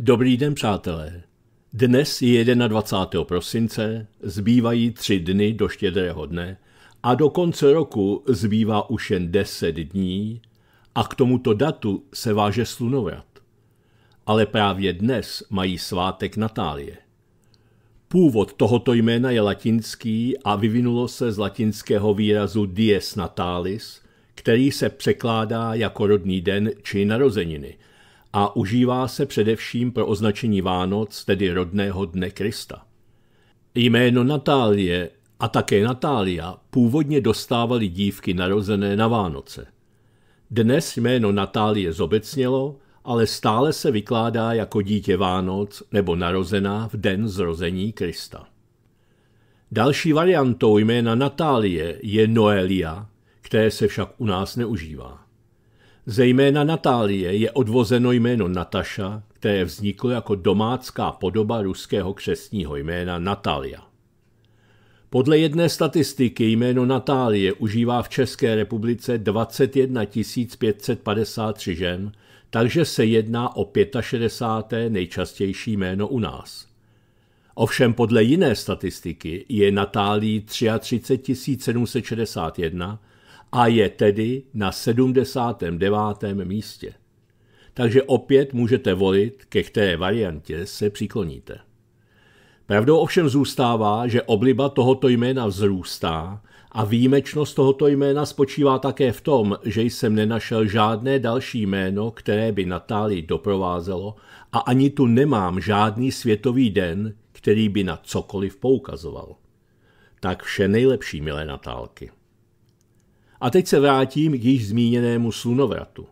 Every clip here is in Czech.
Dobrý den, přátelé. Dnes je 21. prosince, zbývají tři dny do štědrého dne a do konce roku zbývá už jen 10 dní a k tomuto datu se váže slunovrat. Ale právě dnes mají svátek Natálie. Původ tohoto jména je latinský a vyvinulo se z latinského výrazu dies natalis, který se překládá jako rodný den či narozeniny – a užívá se především pro označení Vánoc, tedy rodného dne Krista. Jméno Natálie a také Natália původně dostávali dívky narozené na Vánoce. Dnes jméno Natálie zobecnělo, ale stále se vykládá jako dítě Vánoc nebo narozená v den zrození Krista. Další variantou jména Natálie je Noelia, které se však u nás neužívá. Zejména Natálie je odvozeno jméno Nataša, které vzniklo jako domácká podoba ruského křesního jména Natalia. Podle jedné statistiky jméno Natálie užívá v České republice 21 553 žen, takže se jedná o 65. nejčastější jméno u nás. Ovšem podle jiné statistiky je Natálí 33 761 a je tedy na 79. místě. Takže opět můžete volit, ke které variantě se přikloníte. Pravdou ovšem zůstává, že obliba tohoto jména vzrůstá a výjimečnost tohoto jména spočívá také v tom, že jsem nenašel žádné další jméno, které by Natálii doprovázelo a ani tu nemám žádný světový den, který by na cokoliv poukazoval. Tak vše nejlepší, milé Natálky. A teď se vrátím k již zmíněnému slunovratu.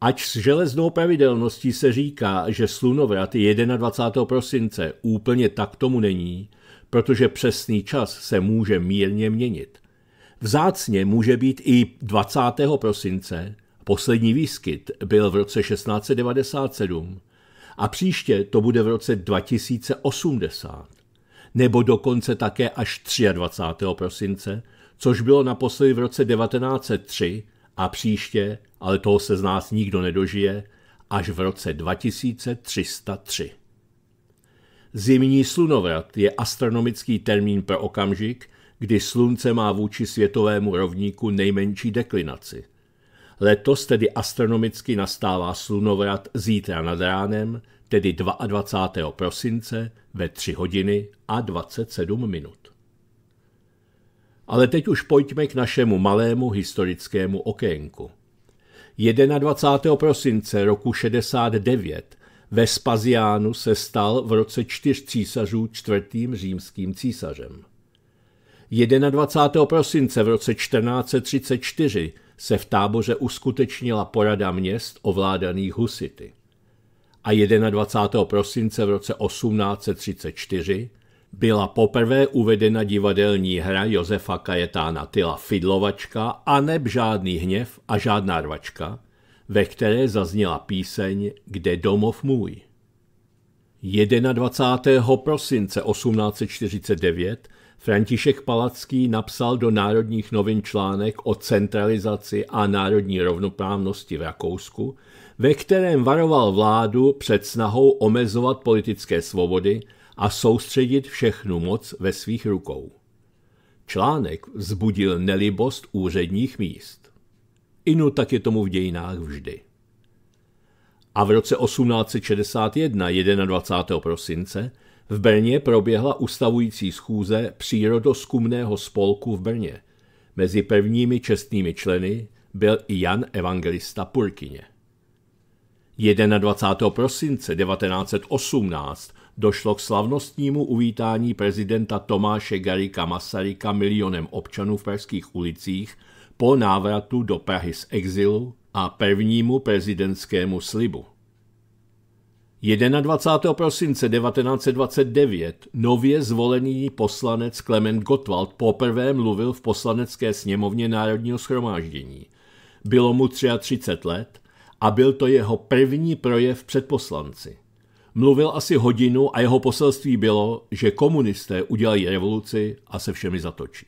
Ač s železnou pravidelností se říká, že slunovrat je 21. prosince, úplně tak tomu není, protože přesný čas se může mírně měnit. Vzácně může být i 20. prosince, poslední výskyt byl v roce 1697 a příště to bude v roce 2080, nebo dokonce také až 23. prosince, což bylo naposledy v roce 1903 a příště, ale toho se z nás nikdo nedožije, až v roce 2303. Zimní slunovrat je astronomický termín pro okamžik, kdy slunce má vůči světovému rovníku nejmenší deklinaci. Letos tedy astronomicky nastává slunovrat zítra nad ránem, tedy 22. prosince ve 3 hodiny a 27 minut. Ale teď už pojďme k našemu malému historickému okénku. 21. prosince roku 69 ve Vespaziánu se stal v roce čtyř císařů čtvrtým římským císařem. 21. prosince v roce 1434 se v táboře uskutečnila porada měst ovládaných husity. A 21. prosince v roce 1834 byla poprvé uvedena divadelní hra Josefa Kajetána Tyla Fidlovačka a neb žádný hněv a žádná rvačka, ve které zazněla píseň Kde domov můj. 21. prosince 1849 František Palacký napsal do Národních novin článek o centralizaci a národní rovnoprávnosti v Rakousku, ve kterém varoval vládu před snahou omezovat politické svobody – a soustředit všechnu moc ve svých rukou. Článek vzbudil nelibost úředních míst. Inu tak je tomu v dějinách vždy. A v roce 1861, 21. prosince, v Brně proběhla ustavující schůze přírodoskumného spolku v Brně. Mezi prvními čestnými členy byl i Jan Evangelista Purkyně. 21. prosince 1918 došlo k slavnostnímu uvítání prezidenta Tomáše Garika Masaryka milionem občanů v perských ulicích po návratu do Prahy z exilu a prvnímu prezidentskému slibu. 21. prosince 1929 nově zvolený poslanec Klement Gottwald poprvé mluvil v poslanecké sněmovně Národního schromáždění. Bylo mu 33 let a byl to jeho první projev před poslanci. Mluvil asi hodinu a jeho poselství bylo, že komunisté udělají revoluci a se všemi zatočí.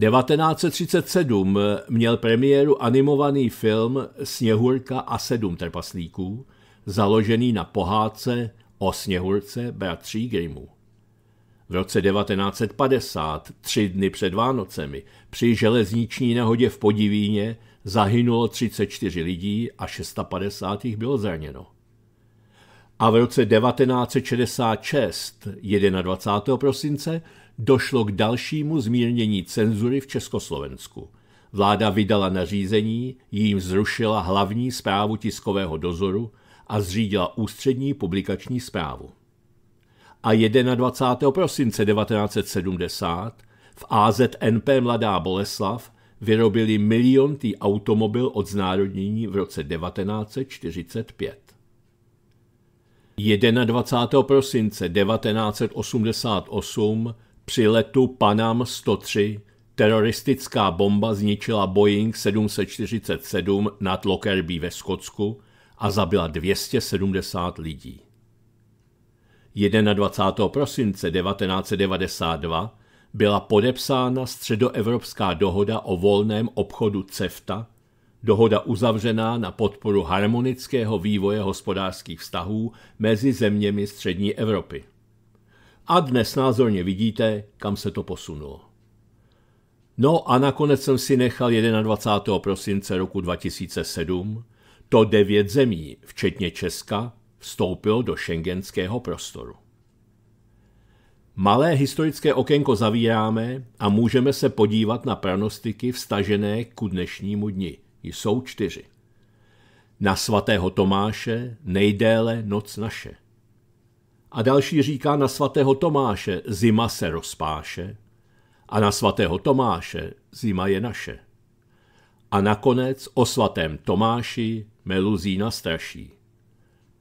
1937 měl premiéru animovaný film Sněhurka a sedm trpaslíků, založený na pohádce o Sněhurce bratří Grimmů. V roce 1950, tři dny před Vánocemi, při železniční nehodě v Podivíně zahynulo 34 lidí a 650 jich bylo zraněno. A v roce 1966, 21. prosince, došlo k dalšímu zmírnění cenzury v Československu. Vláda vydala nařízení, jím zrušila hlavní zprávu tiskového dozoru a zřídila ústřední publikační zprávu. A 21. prosince 1970 v AZNP Mladá Boleslav vyrobili miliontý automobil od znárodnění v roce 1945. 21. prosince 1988 při letu Panam 103 teroristická bomba zničila Boeing 747 nad Lockerbie ve Skotsku a zabila 270 lidí. 21. prosince 1992 byla podepsána středoevropská dohoda o volném obchodu CEFTA, dohoda uzavřená na podporu harmonického vývoje hospodářských vztahů mezi zeměmi střední Evropy. A dnes názorně vidíte, kam se to posunulo. No a nakonec jsem si nechal 21. prosince roku 2007 to devět zemí, včetně Česka, vstoupilo do šengenského prostoru. Malé historické okénko zavíráme a můžeme se podívat na pranostiky vstažené ku dnešnímu dni – jsou čtyři. Na svatého Tomáše nejdéle noc naše. A další říká na svatého Tomáše zima se rozpáše a na svatého Tomáše zima je naše. A nakonec o svatém Tomáši Meluzína straší.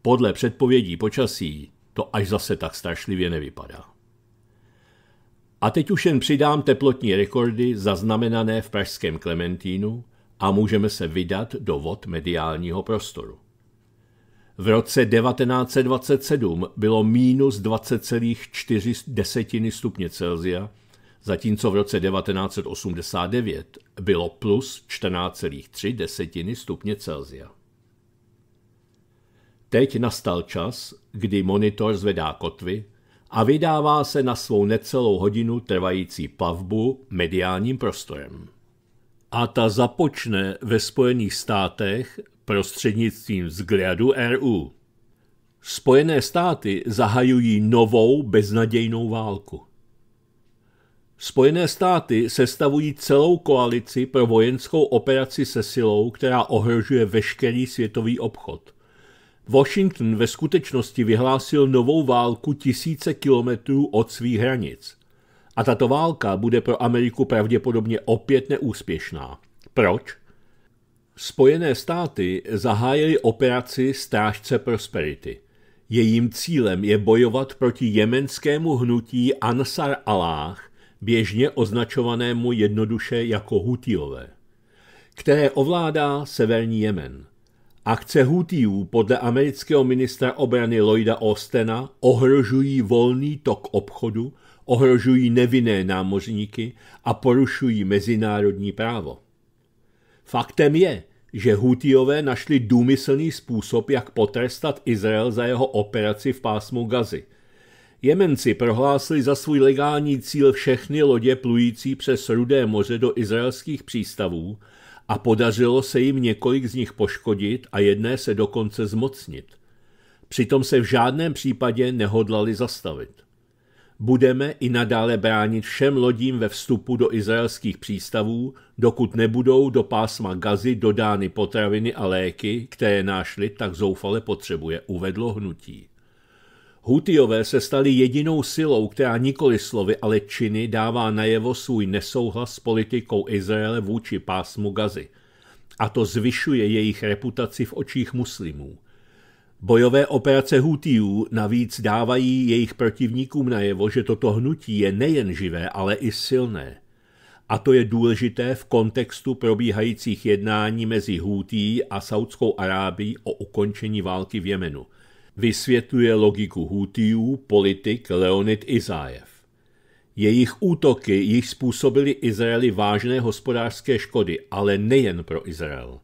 Podle předpovědí počasí to až zase tak strašlivě nevypadá. A teď už jen přidám teplotní rekordy zaznamenané v pražském Klementínu – a můžeme se vydat do vod mediálního prostoru. V roce 1927 bylo minus 20,4 stupně Celsia, zatímco v roce 1989 bylo plus 14,3 stupně Celsia. Teď nastal čas, kdy monitor zvedá kotvy a vydává se na svou necelou hodinu trvající plavbu mediálním prostorem a ta započne ve Spojených státech prostřednictvím vzhledu RU. Spojené státy zahajují novou beznadějnou válku. Spojené státy sestavují celou koalici pro vojenskou operaci se silou, která ohrožuje veškerý světový obchod. Washington ve skutečnosti vyhlásil novou válku tisíce kilometrů od svých hranic. A tato válka bude pro Ameriku pravděpodobně opět neúspěšná. Proč? Spojené státy zahájily operaci Strážce Prosperity. Jejím cílem je bojovat proti jemenskému hnutí Ansar Allah, běžně označovanému jednoduše jako Hutiové, které ovládá severní Jemen. Akce Hutijů podle amerického ministra obrany Lloyda Ostena ohrožují volný tok obchodu ohrožují nevinné námořníky a porušují mezinárodní právo. Faktem je, že Hutiové našli důmyslný způsob, jak potrestat Izrael za jeho operaci v pásmu Gazy. Jemenci prohlásili za svůj legální cíl všechny lodě plující přes Rudé moře do izraelských přístavů a podařilo se jim několik z nich poškodit a jedné se dokonce zmocnit. Přitom se v žádném případě nehodlali zastavit budeme i nadále bránit všem lodím ve vstupu do izraelských přístavů, dokud nebudou do pásma gazy dodány potraviny a léky, které náš lid tak zoufale potřebuje, uvedlo hnutí. Hutiové se stali jedinou silou, která nikoli slovy, ale činy dává najevo svůj nesouhlas s politikou Izraele vůči pásmu gazy. A to zvyšuje jejich reputaci v očích muslimů – Bojové operace Hutiů navíc dávají jejich protivníkům najevo, že toto hnutí je nejen živé, ale i silné. A to je důležité v kontextu probíhajících jednání mezi Hutí a Saudskou Arábií o ukončení války v Jemenu. Vysvětluje logiku Hutiů politik Leonid Izájev. Jejich útoky již způsobily Izraeli vážné hospodářské škody, ale nejen pro Izrael.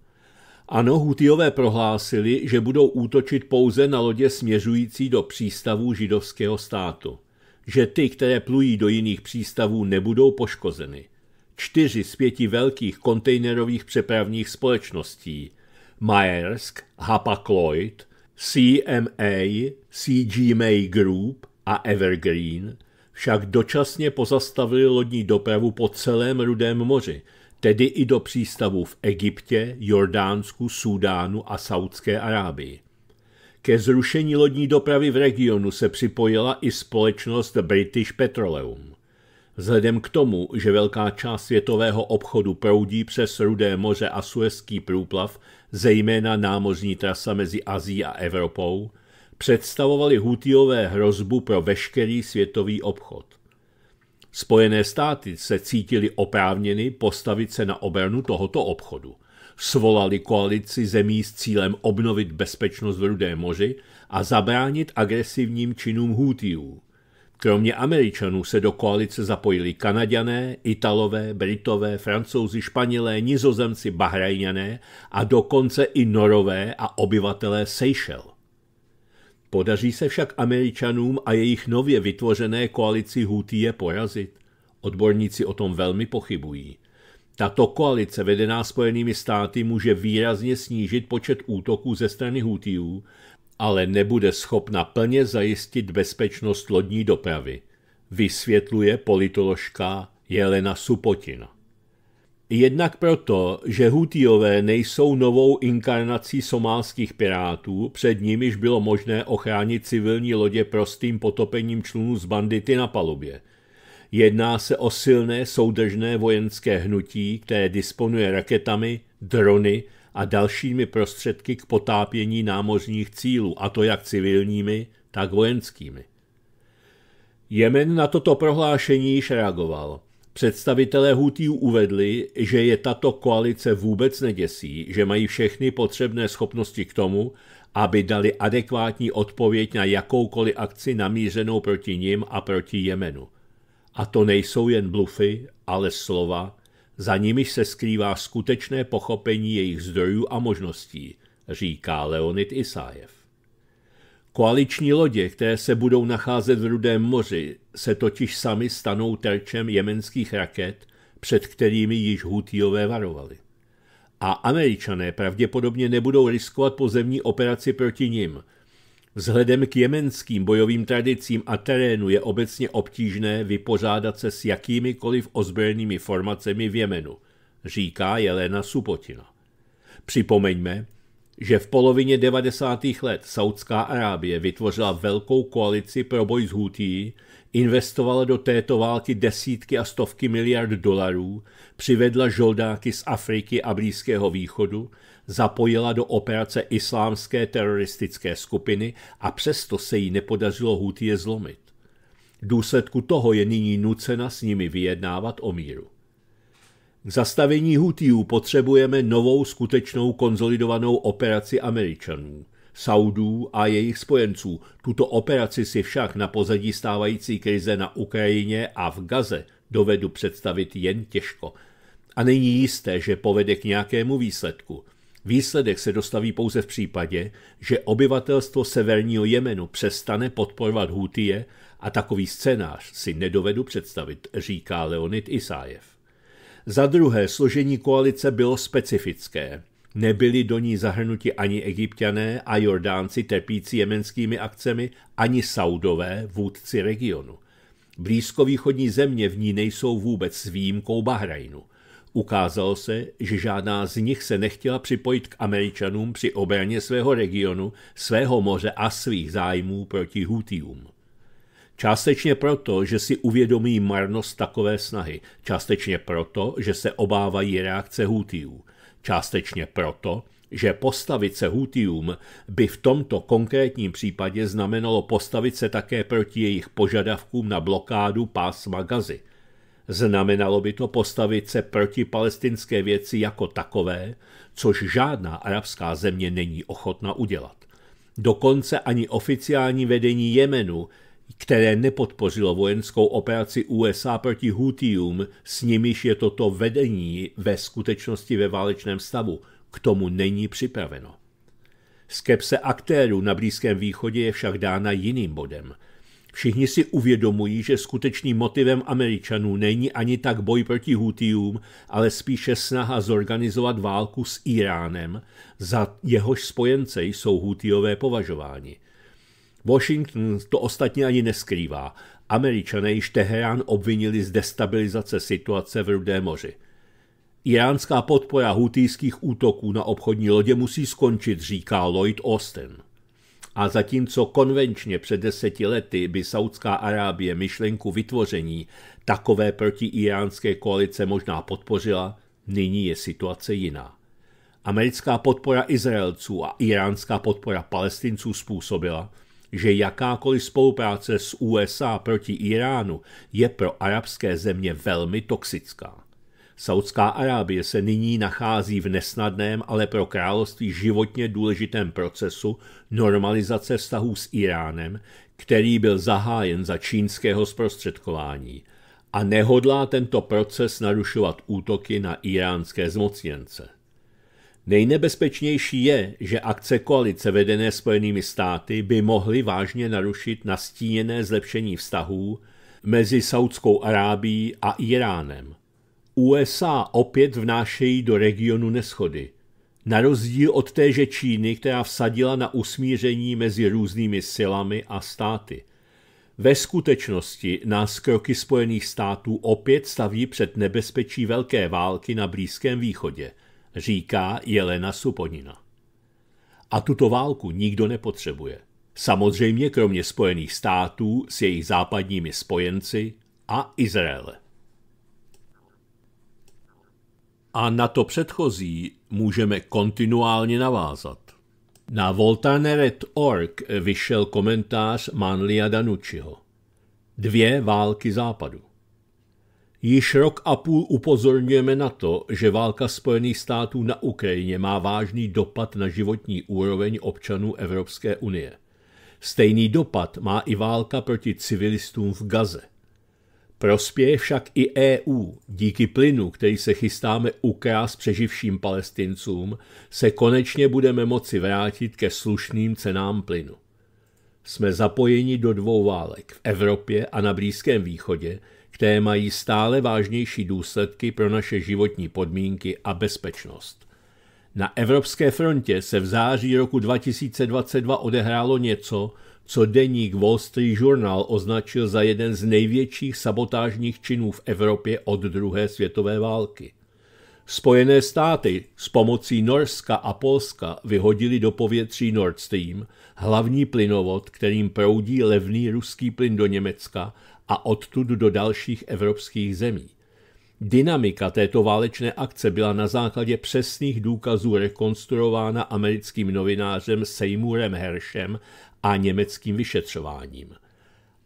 Ano, Hutiové prohlásili, že budou útočit pouze na lodě směřující do přístavů židovského státu. Že ty, které plují do jiných přístavů, nebudou poškozeny. Čtyři z pěti velkých kontejnerových přepravních společností Maersk, Hapag-Lloyd, CMA, CGMA Group a Evergreen však dočasně pozastavili lodní dopravu po celém Rudém moři – tedy i do přístavů v Egyptě, Jordánsku, Súdánu a Saudské Arábii. Ke zrušení lodní dopravy v regionu se připojila i společnost British Petroleum. Vzhledem k tomu, že velká část světového obchodu proudí přes Rudé moře a Suezký průplav, zejména námořní trasa mezi Azií a Evropou, představovali Hutiové hrozbu pro veškerý světový obchod. Spojené státy se cítili oprávněny postavit se na obranu tohoto obchodu. Svolali koalici zemí s cílem obnovit bezpečnost v Rudé moři a zabránit agresivním činům Hútiů. Kromě Američanů se do koalice zapojili Kanaďané, Italové, Britové, Francouzi, Španělé, Nizozemci, Bahrajňané a dokonce i Norové a obyvatelé Seychelles. Podaří se však Američanům a jejich nově vytvořené koalici Hutí je porazit? Odborníci o tom velmi pochybují. Tato koalice vedená Spojenými státy může výrazně snížit počet útoků ze strany hutiů, ale nebude schopna plně zajistit bezpečnost lodní dopravy, vysvětluje politoložka Jelena Supotina. Jednak proto, že hutiové nejsou novou inkarnací somálských pirátů, před nimiž bylo možné ochránit civilní lodě prostým potopením člunů z bandity na palubě. Jedná se o silné soudržné vojenské hnutí, které disponuje raketami, drony a dalšími prostředky k potápění námořních cílů, a to jak civilními, tak vojenskými. Jemen na toto prohlášení již reagoval – Představitelé Hutýů uvedli, že je tato koalice vůbec neděsí, že mají všechny potřebné schopnosti k tomu, aby dali adekvátní odpověď na jakoukoliv akci namířenou proti ním a proti Jemenu. A to nejsou jen blufy, ale slova, za nimiž se skrývá skutečné pochopení jejich zdrojů a možností, říká Leonid Isájev. Koaliční lodě, které se budou nacházet v Rudém moři, se totiž sami stanou terčem jemenských raket, před kterými již Hutíové varovali. A američané pravděpodobně nebudou riskovat pozemní operaci proti nim. Vzhledem k jemenským bojovým tradicím a terénu je obecně obtížné vypořádat se s jakýmikoliv ozbrojenými formacemi v Jemenu, říká Jelena Supotina. Připomeňme, že v polovině 90. let Saudská Arábie vytvořila velkou koalici pro boj s Hutí, investovala do této války desítky a stovky miliard dolarů, přivedla žoldáky z Afriky a Blízkého východu, zapojila do operace islámské teroristické skupiny a přesto se jí nepodařilo Hutí je zlomit. V důsledku toho je nyní nucena s nimi vyjednávat o míru. K zastavení Hutijů potřebujeme novou skutečnou konzolidovanou operaci Američanů, Saudů a jejich spojenců. Tuto operaci si však na pozadí stávající krize na Ukrajině a v Gaze dovedu představit jen těžko. A není jisté, že povede k nějakému výsledku. Výsledek se dostaví pouze v případě, že obyvatelstvo severního Jemenu přestane podporovat Hutie a takový scénář si nedovedu představit, říká Leonid Isájev. Za druhé, složení koalice bylo specifické. Nebyli do ní zahrnuti ani egyptiané a jordánci trpící jemenskými akcemi, ani saudové, vůdci regionu. Blízkovýchodní země v ní nejsou vůbec s výjimkou Bahrajnu. Ukázalo se, že žádná z nich se nechtěla připojit k Američanům při obraně svého regionu, svého moře a svých zájmů proti Hutiům. Částečně proto, že si uvědomí marnost takové snahy, částečně proto, že se obávají reakce Hutiů, částečně proto, že postavit se Hutijům by v tomto konkrétním případě znamenalo postavit se také proti jejich požadavkům na blokádu pásma Gazy. Znamenalo by to postavit se proti palestinské věci jako takové, což žádná arabská země není ochotna udělat. Dokonce ani oficiální vedení Jemenu které nepodpořilo vojenskou operaci USA proti Houthiům, s nimiž je toto vedení ve skutečnosti ve válečném stavu. K tomu není připraveno. Skepse aktérů na Blízkém východě je však dána jiným bodem. Všichni si uvědomují, že skutečným motivem Američanů není ani tak boj proti Houthiům, ale spíše snaha zorganizovat válku s Iránem, za jehož spojence jsou Houthiové považováni. Washington to ostatně ani neskrývá. Američané již Teherán obvinili z destabilizace situace v Rudé moři. Iránská podpora hutýských útoků na obchodní lodě musí skončit, říká Lloyd Austin. A zatímco konvenčně před deseti lety by Saudská Arábie myšlenku vytvoření takové protiiránské koalice možná podpořila, nyní je situace jiná. Americká podpora Izraelců a iránská podpora Palestinců způsobila, že jakákoliv spolupráce s USA proti Iránu je pro arabské země velmi toxická. Saudská Arábie se nyní nachází v nesnadném, ale pro království životně důležitém procesu normalizace vztahů s Iránem, který byl zahájen za čínského zprostředkování a nehodlá tento proces narušovat útoky na iránské zmocněnce. Nejnebezpečnější je, že akce koalice vedené Spojenými státy by mohly vážně narušit nastíněné zlepšení vztahů mezi Saudskou Arábií a Iránem. USA opět vnášejí do regionu neschody. Na rozdíl od téže Číny, která vsadila na usmíření mezi různými silami a státy. Ve skutečnosti nás kroky Spojených států opět staví před nebezpečí velké války na Blízkém východě – říká Jelena Suponina. A tuto válku nikdo nepotřebuje. Samozřejmě kromě Spojených států s jejich západními spojenci a Izraele. A na to předchozí můžeme kontinuálně navázat. Na Voltaire.org vyšel komentář Manlia Danučiho. Dvě války západu. Již rok a půl upozorňujeme na to, že válka Spojených států na Ukrajině má vážný dopad na životní úroveň občanů Evropské unie. Stejný dopad má i válka proti civilistům v Gaze. Prospěje však i EU. Díky plynu, který se chystáme ukrást přeživším palestincům, se konečně budeme moci vrátit ke slušným cenám plynu. Jsme zapojeni do dvou válek v Evropě a na Blízkém východě, které mají stále vážnější důsledky pro naše životní podmínky a bezpečnost. Na Evropské frontě se v září roku 2022 odehrálo něco, co deník Wall Street Journal označil za jeden z největších sabotážních činů v Evropě od druhé světové války. Spojené státy s pomocí Norska a Polska vyhodili do povětří Nord Stream, hlavní plynovod, kterým proudí levný ruský plyn do Německa a odtud do dalších evropských zemí. Dynamika této válečné akce byla na základě přesných důkazů rekonstruována americkým novinářem Seymourem Hershem a německým vyšetřováním.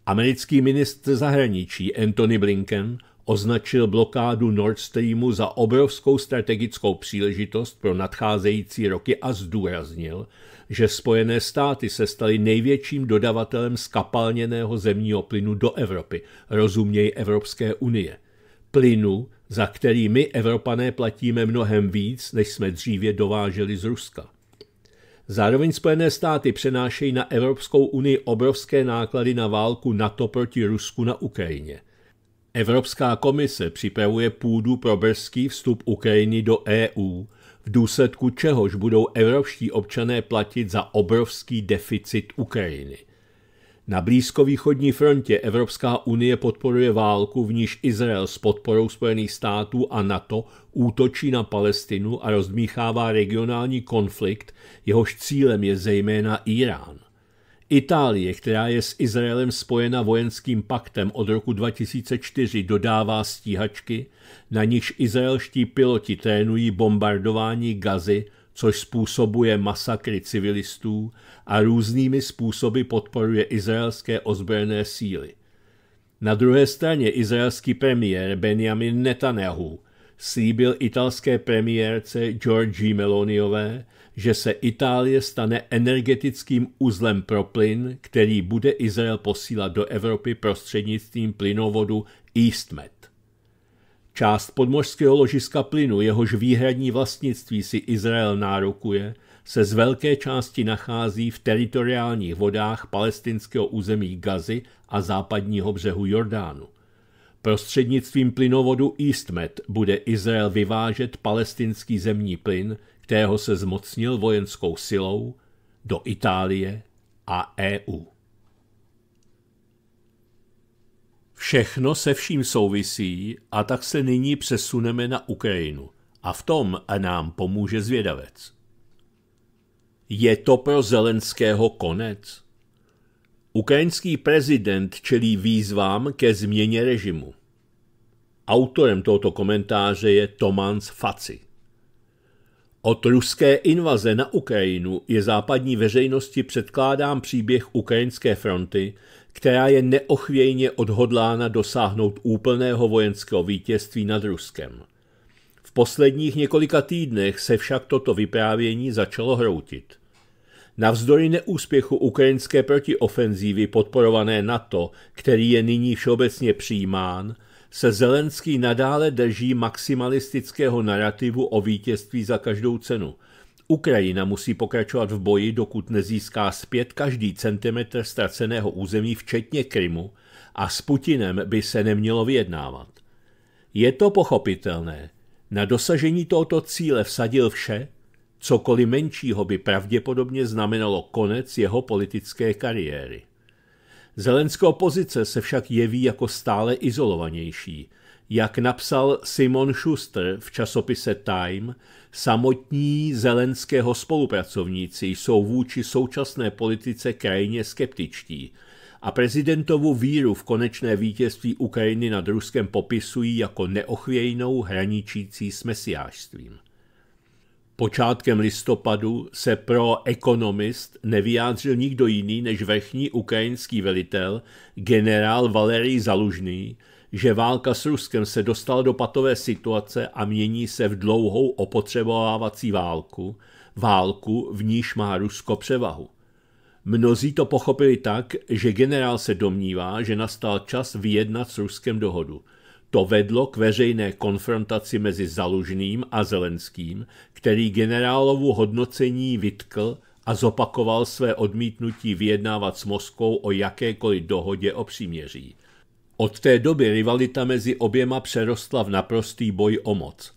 Americký ministr zahraničí Anthony Blinken označil blokádu Nord Streamu za obrovskou strategickou příležitost pro nadcházející roky a zdůraznil, že Spojené státy se staly největším dodavatelem skapalněného zemního plynu do Evropy, rozuměj Evropské unie. Plynu, za který my Evropané platíme mnohem víc, než jsme dříve dováželi z Ruska. Zároveň Spojené státy přenášejí na Evropskou unii obrovské náklady na válku NATO proti Rusku na Ukrajině – Evropská komise připravuje půdu pro brzký vstup Ukrajiny do EU, v důsledku čehož budou evropští občané platit za obrovský deficit Ukrajiny. Na blízkovýchodní frontě Evropská unie podporuje válku, v níž Izrael s podporou Spojených států a NATO útočí na Palestinu a rozmíchává regionální konflikt, jehož cílem je zejména Irán. Itálie, která je s Izraelem spojena vojenským paktem od roku 2004, dodává stíhačky, na nichž izraelští piloti trénují bombardování gazy, což způsobuje masakry civilistů a různými způsoby podporuje izraelské ozbrojené síly. Na druhé straně izraelský premiér Benjamin Netanyahu slíbil italské premiérce Georgi Meloniové, že se Itálie stane energetickým uzlem pro plyn, který bude Izrael posílat do Evropy prostřednictvím plynovodu EastMed. Část podmořského ložiska plynu, jehož výhradní vlastnictví si Izrael nárokuje, se z velké části nachází v teritoriálních vodách palestinského území Gazy a západního břehu Jordánu. Prostřednictvím plynovodu EastMed bude Izrael vyvážet palestinský zemní plyn, kterého se zmocnil vojenskou silou do Itálie a EU. Všechno se vším souvisí a tak se nyní přesuneme na Ukrajinu a v tom nám pomůže zvědavec. Je to pro Zelenského konec? Ukrajinský prezident čelí výzvám ke změně režimu. Autorem tohoto komentáře je Tomáš Faci. Od ruské invaze na Ukrajinu je západní veřejnosti předkládám příběh ukrajinské fronty, která je neochvějně odhodlána dosáhnout úplného vojenského vítězství nad Ruskem. V posledních několika týdnech se však toto vyprávění začalo hroutit. Navzdory neúspěchu ukrajinské protiofenzívy podporované NATO, který je nyní všeobecně přijímán, se Zelenský nadále drží maximalistického narrativu o vítězství za každou cenu. Ukrajina musí pokračovat v boji, dokud nezíská zpět každý centimetr ztraceného území, včetně Krymu, a s Putinem by se nemělo vyjednávat. Je to pochopitelné. Na dosažení tohoto cíle vsadil vše, cokoliv menšího by pravděpodobně znamenalo konec jeho politické kariéry. Zelenská opozice se však jeví jako stále izolovanější. Jak napsal Simon Schuster v časopise Time, samotní zelenského spolupracovníci jsou vůči současné politice krajně skeptičtí a prezidentovu víru v konečné vítězství Ukrajiny nad Ruskem popisují jako neochvějnou hraničící s mesiářstvím. Počátkem listopadu se pro ekonomist nevyjádřil nikdo jiný než vrchní ukrajinský velitel generál Valerij Zalužný, že válka s Ruskem se dostala do patové situace a mění se v dlouhou opotřebovávací válku, válku, v níž má Rusko převahu. Mnozí to pochopili tak, že generál se domnívá, že nastal čas vyjednat s Ruskem dohodu – to vedlo k veřejné konfrontaci mezi Zalužným a Zelenským, který generálovu hodnocení vytkl a zopakoval své odmítnutí vyjednávat s Moskou o jakékoliv dohodě o příměří. Od té doby rivalita mezi oběma přerostla v naprostý boj o moc.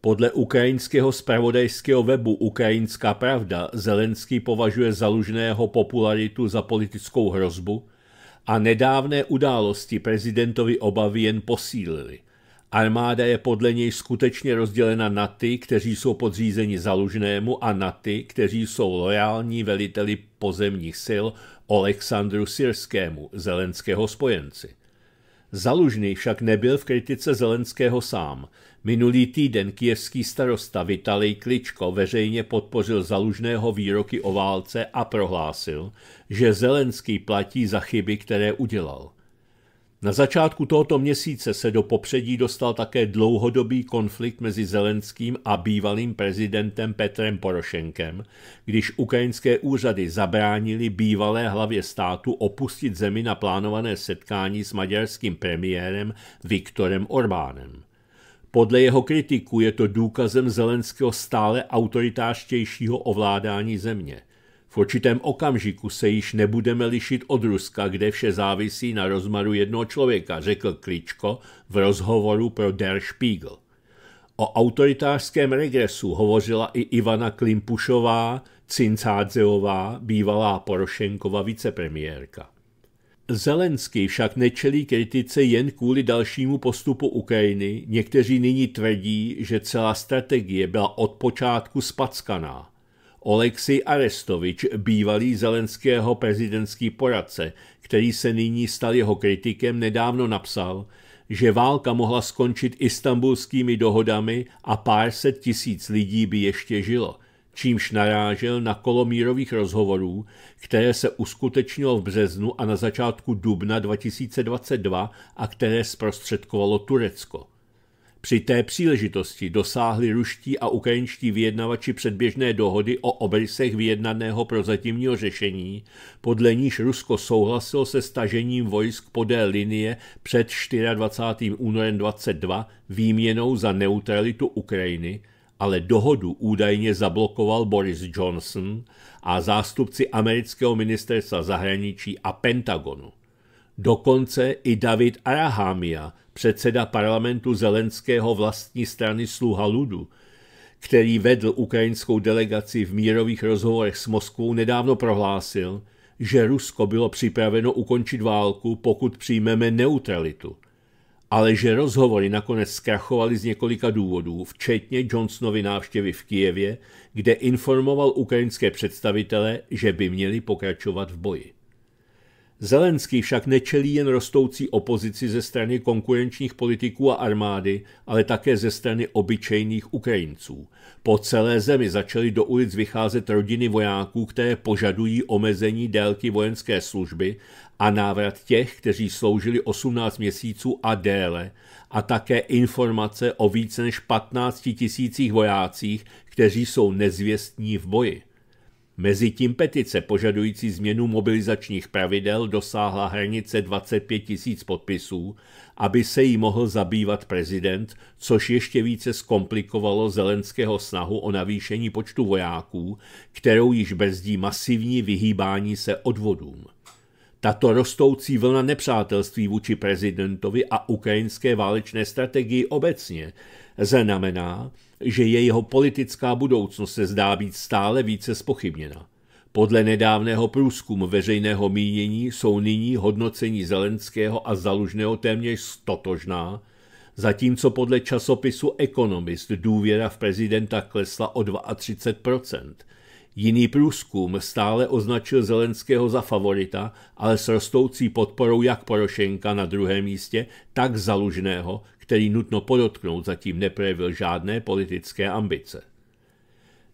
Podle ukrajinského spravodajského webu Ukrajinská pravda Zelenský považuje zalužného popularitu za politickou hrozbu a nedávné události prezidentovi obavy jen posílily. Armáda je podle něj skutečně rozdělena na ty, kteří jsou podřízeni Zalužnému a na ty, kteří jsou lojální veliteli pozemních sil Alexandru Syrskému, zelenského spojenci. Zalužný však nebyl v kritice Zelenského sám. Minulý týden kijevský starosta Vitalij Kličko veřejně podpořil zalužného výroky o válce a prohlásil, že Zelenský platí za chyby, které udělal. Na začátku tohoto měsíce se do popředí dostal také dlouhodobý konflikt mezi Zelenským a bývalým prezidentem Petrem Porošenkem, když ukrajinské úřady zabránili bývalé hlavě státu opustit zemi na plánované setkání s maďarským premiérem Viktorem Orbánem. Podle jeho kritiku je to důkazem Zelenského stále autoritářtějšího ovládání země. V určitém okamžiku se již nebudeme lišit od Ruska, kde vše závisí na rozmaru jednoho člověka, řekl Kličko v rozhovoru pro Der Spiegel. O autoritářském regresu hovořila i Ivana Klimpušová, Cincádzeová, bývalá Porošenkova vicepremiérka. Zelenský však nečelí kritice jen kvůli dalšímu postupu Ukrajiny, někteří nyní tvrdí, že celá strategie byla od počátku spackaná. Oleksij Arestovič, bývalý Zelenského prezidentský poradce, který se nyní stal jeho kritikem, nedávno napsal, že válka mohla skončit istambulskými dohodami a pár set tisíc lidí by ještě žilo – čímž narážel na kolo mírových rozhovorů, které se uskutečnilo v březnu a na začátku dubna 2022 a které zprostředkovalo Turecko. Při té příležitosti dosáhli ruští a ukrajinští vyjednavači předběžné dohody o obrysech vyjednaného prozatímního řešení, podle níž Rusko souhlasilo se stažením vojsk podél linie před 24. únorem 22 výměnou za neutralitu Ukrajiny – ale dohodu údajně zablokoval Boris Johnson a zástupci amerického ministerstva zahraničí a Pentagonu. Dokonce i David Arahamia, předseda parlamentu Zelenského vlastní strany Sluha Ludu, který vedl ukrajinskou delegaci v mírových rozhovorech s Moskvou, nedávno prohlásil, že Rusko bylo připraveno ukončit válku, pokud přijmeme neutralitu – ale že rozhovory nakonec zkrachovaly z několika důvodů, včetně Johnsonovy návštěvy v Kijevě, kde informoval ukrajinské představitele, že by měli pokračovat v boji. Zelenský však nečelí jen rostoucí opozici ze strany konkurenčních politiků a armády, ale také ze strany obyčejných Ukrajinců. Po celé zemi začaly do ulic vycházet rodiny vojáků, které požadují omezení délky vojenské služby a návrat těch, kteří sloužili 18 měsíců a déle, a také informace o více než 15 tisících vojácích, kteří jsou nezvěstní v boji. Mezitím petice požadující změnu mobilizačních pravidel dosáhla hranice 25 tisíc podpisů, aby se jí mohl zabývat prezident, což ještě více zkomplikovalo Zelenského snahu o navýšení počtu vojáků, kterou již brzdí masivní vyhýbání se odvodům. Tato rostoucí vlna nepřátelství vůči prezidentovi a ukrajinské válečné strategii obecně znamená, že jeho politická budoucnost se zdá být stále více spochybněna. Podle nedávného průzkumu veřejného mínění jsou nyní hodnocení Zelenského a Zalužného téměř stotožná, zatímco podle časopisu Economist důvěra v prezidenta klesla o 32%. Jiný průzkum stále označil Zelenského za favorita, ale s rostoucí podporou jak Porošenka na druhém místě, tak Zalužného, který nutno podotknout zatím neprojevil žádné politické ambice.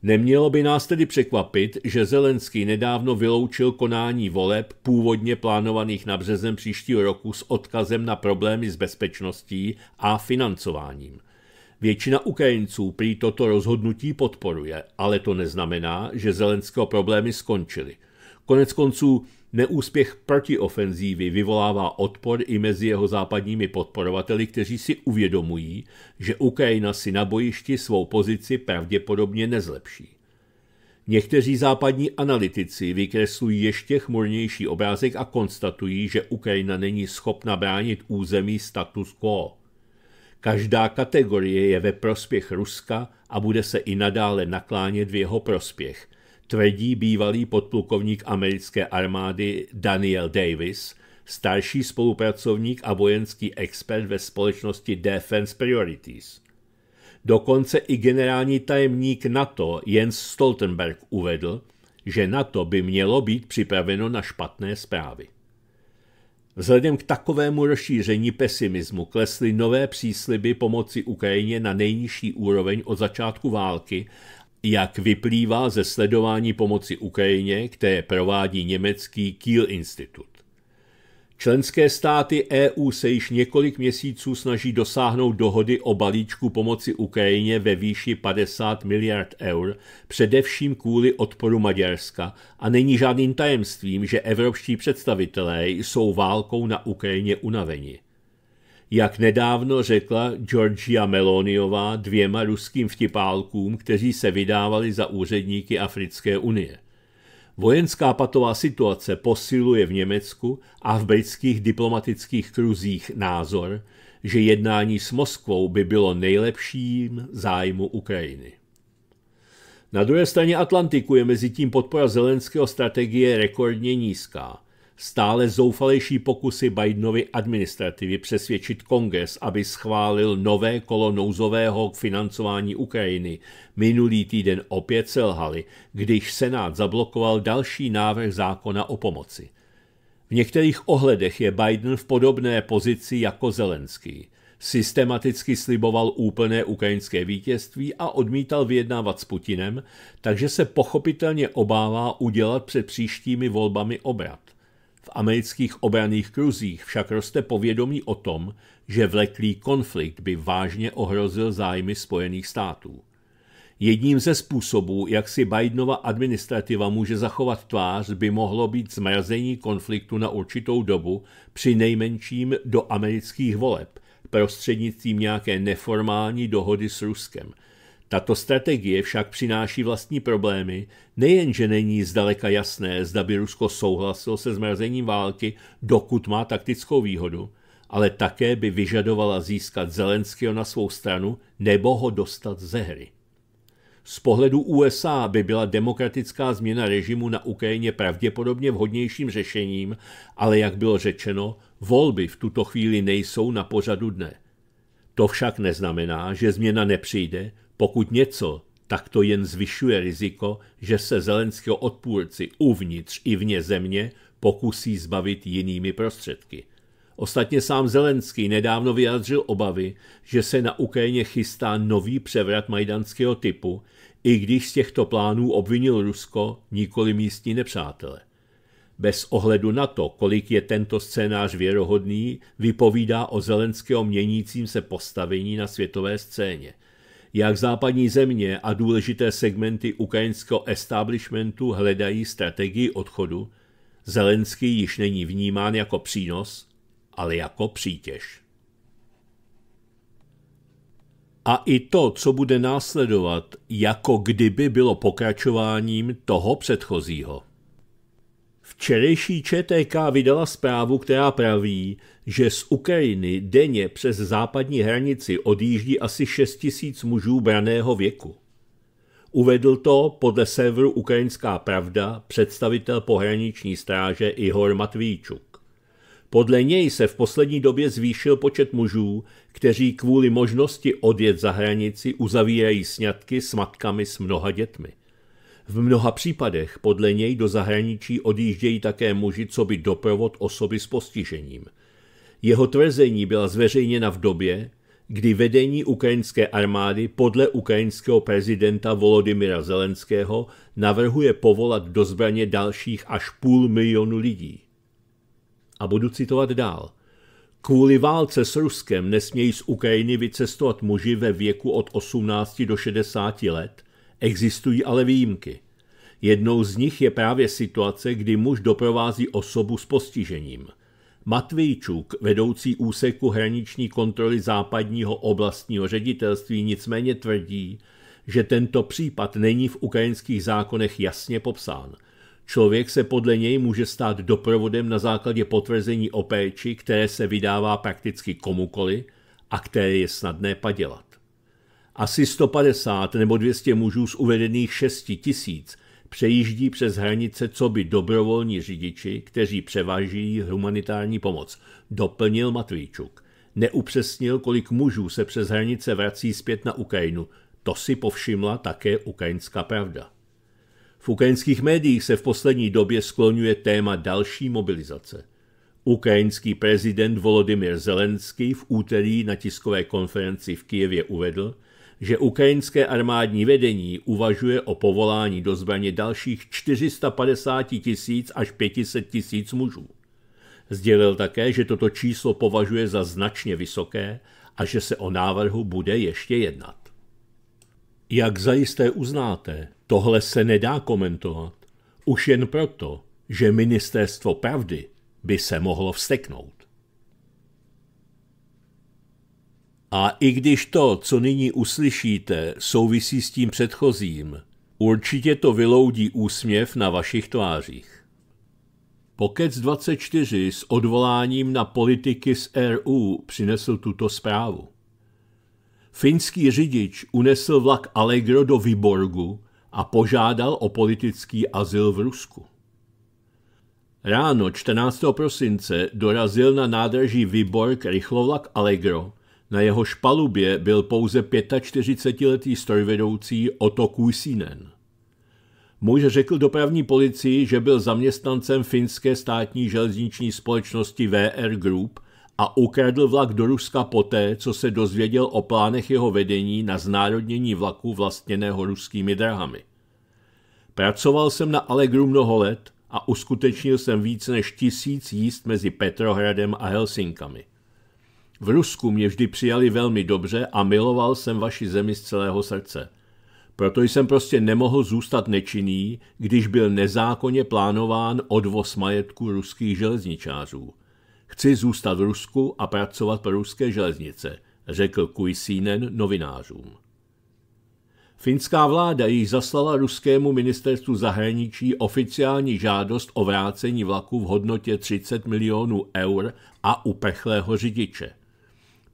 Nemělo by nás tedy překvapit, že Zelenský nedávno vyloučil konání voleb původně plánovaných na březem příštího roku s odkazem na problémy s bezpečností a financováním. Většina Ukrajinců prý toto rozhodnutí podporuje, ale to neznamená, že Zelenského problémy skončily. Konec konců Neúspěch protiofenzívy vyvolává odpor i mezi jeho západními podporovateli, kteří si uvědomují, že Ukrajina si na bojišti svou pozici pravděpodobně nezlepší. Někteří západní analytici vykreslují ještě chmurnější obrázek a konstatují, že Ukrajina není schopna bránit území status quo. Každá kategorie je ve prospěch Ruska a bude se i nadále naklánět v jeho prospěch – tvrdí bývalý podplukovník americké armády Daniel Davis, starší spolupracovník a vojenský expert ve společnosti Defense Priorities. Dokonce i generální tajemník NATO Jens Stoltenberg uvedl, že NATO by mělo být připraveno na špatné zprávy. Vzhledem k takovému rozšíření pesimismu klesly nové přísliby pomoci Ukrajině na nejnižší úroveň od začátku války jak vyplývá ze sledování pomoci Ukrajině, které provádí německý Kiel Institut. Členské státy EU se již několik měsíců snaží dosáhnout dohody o balíčku pomoci Ukrajině ve výši 50 miliard eur, především kvůli odporu Maďarska a není žádným tajemstvím, že evropští představitelé jsou válkou na Ukrajině unaveni jak nedávno řekla Georgia Meloniová dvěma ruským vtipálkům, kteří se vydávali za úředníky Africké unie. Vojenská patová situace posiluje v Německu a v britských diplomatických kruzích názor, že jednání s Moskvou by bylo nejlepším zájmu Ukrajiny. Na druhé straně Atlantiku je mezi tím podpora Zelenského strategie rekordně nízká – stále zoufalejší pokusy Bidenovy administrativy přesvědčit kongres, aby schválil nové kolo nouzového financování Ukrajiny, minulý týden opět selhali, když Senát zablokoval další návrh zákona o pomoci. V některých ohledech je Biden v podobné pozici jako Zelenský. Systematicky sliboval úplné ukrajinské vítězství a odmítal vyjednávat s Putinem, takže se pochopitelně obává udělat před příštími volbami obrat. V amerických obraných kruzích však roste povědomí o tom, že vleklý konflikt by vážně ohrozil zájmy Spojených států. Jedním ze způsobů, jak si Bidenova administrativa může zachovat tvář, by mohlo být zmrazení konfliktu na určitou dobu, při nejmenším do amerických voleb, prostřednictvím nějaké neformální dohody s Ruskem – tato strategie však přináší vlastní problémy, nejenže není zdaleka jasné, zda by Rusko souhlasilo se zmrazením války, dokud má taktickou výhodu, ale také by vyžadovala získat Zelenského na svou stranu nebo ho dostat ze hry. Z pohledu USA by byla demokratická změna režimu na Ukrajině pravděpodobně vhodnějším řešením, ale jak bylo řečeno, volby v tuto chvíli nejsou na pořadu dne. To však neznamená, že změna nepřijde, pokud něco, tak to jen zvyšuje riziko, že se Zelenského odpůrci uvnitř i vně země pokusí zbavit jinými prostředky. Ostatně sám Zelenský nedávno vyjádřil obavy, že se na Ukrajině chystá nový převrat majdanského typu, i když z těchto plánů obvinil Rusko, nikoli místní nepřátele. Bez ohledu na to, kolik je tento scénář věrohodný, vypovídá o Zelenského měnícím se postavení na světové scéně – jak západní země a důležité segmenty ukrajinského establishmentu hledají strategii odchodu, Zelenský již není vnímán jako přínos, ale jako přítěž. A i to, co bude následovat, jako kdyby bylo pokračováním toho předchozího. Včerejší ČTK vydala zprávu, která praví, že z Ukrajiny denně přes západní hranici odjíždí asi 6 tisíc mužů braného věku. Uvedl to podle severu Ukrajinská pravda představitel pohraniční stráže Ihor Matvíčuk. Podle něj se v poslední době zvýšil počet mužů, kteří kvůli možnosti odjet za hranici uzavírají sňatky s matkami s mnoha dětmi. V mnoha případech podle něj do zahraničí odjíždějí také muži, co by doprovod osoby s postižením. Jeho tvrzení byla zveřejněna v době, kdy vedení ukrajinské armády podle ukrajinského prezidenta Volodymyra Zelenského navrhuje povolat do zbraně dalších až půl milionu lidí. A budu citovat dál. Kvůli válce s Ruskem nesmějí z Ukrajiny vycestovat muži ve věku od 18 do 60 let, Existují ale výjimky. Jednou z nich je právě situace, kdy muž doprovází osobu s postižením. Matvejčuk, vedoucí úseku hraniční kontroly západního oblastního ředitelství, nicméně tvrdí, že tento případ není v ukrajinských zákonech jasně popsán. Člověk se podle něj může stát doprovodem na základě potvrzení o péči, které se vydává prakticky komukoli a které je snadné padělat. Asi 150 nebo 200 mužů z uvedených 6 tisíc přejíždí přes hranice co by dobrovolní řidiči, kteří převáží humanitární pomoc, doplnil Matvíčuk. Neupřesnil, kolik mužů se přes hranice vrací zpět na Ukrajinu. To si povšimla také ukrajinská pravda. V ukrajinských médiích se v poslední době skloňuje téma další mobilizace. Ukrajinský prezident Volodymyr Zelenský v úterý na tiskové konferenci v Kijevě uvedl, že ukrajinské armádní vedení uvažuje o povolání do zbraně dalších 450 tisíc až 500 tisíc mužů. Sdělil také, že toto číslo považuje za značně vysoké a že se o návrhu bude ještě jednat. Jak zajisté uznáte, tohle se nedá komentovat. Už jen proto, že ministerstvo pravdy by se mohlo vsteknout. A i když to, co nyní uslyšíte, souvisí s tím předchozím, určitě to vyloudí úsměv na vašich tvářích. Pokec 24 s odvoláním na politiky z RU přinesl tuto zprávu. Finský řidič unesl vlak Allegro do Vyborgu a požádal o politický azyl v Rusku. Ráno 14. prosince dorazil na nádraží Vyborg rychlovlak Allegro, na jeho špalubě byl pouze 45-letý strojvedoucí Otto Kuisinen. Muž řekl dopravní policii, že byl zaměstnancem finské státní železniční společnosti VR Group a ukradl vlak do Ruska poté, co se dozvěděl o plánech jeho vedení na znárodnění vlaku vlastněného ruskými drahami. Pracoval jsem na Allegru mnoho let a uskutečnil jsem více než tisíc jíst mezi Petrohradem a Helsinkami – v Rusku mě vždy přijali velmi dobře a miloval jsem vaši zemi z celého srdce. Proto jsem prostě nemohl zůstat nečinný, když byl nezákonně plánován odvoz majetku ruských železničářů. Chci zůstat v Rusku a pracovat pro ruské železnice, řekl Kuisínen novinářům. Finská vláda již zaslala ruskému ministerstvu zahraničí oficiální žádost o vrácení vlaku v hodnotě 30 milionů eur a upechlého řidiče.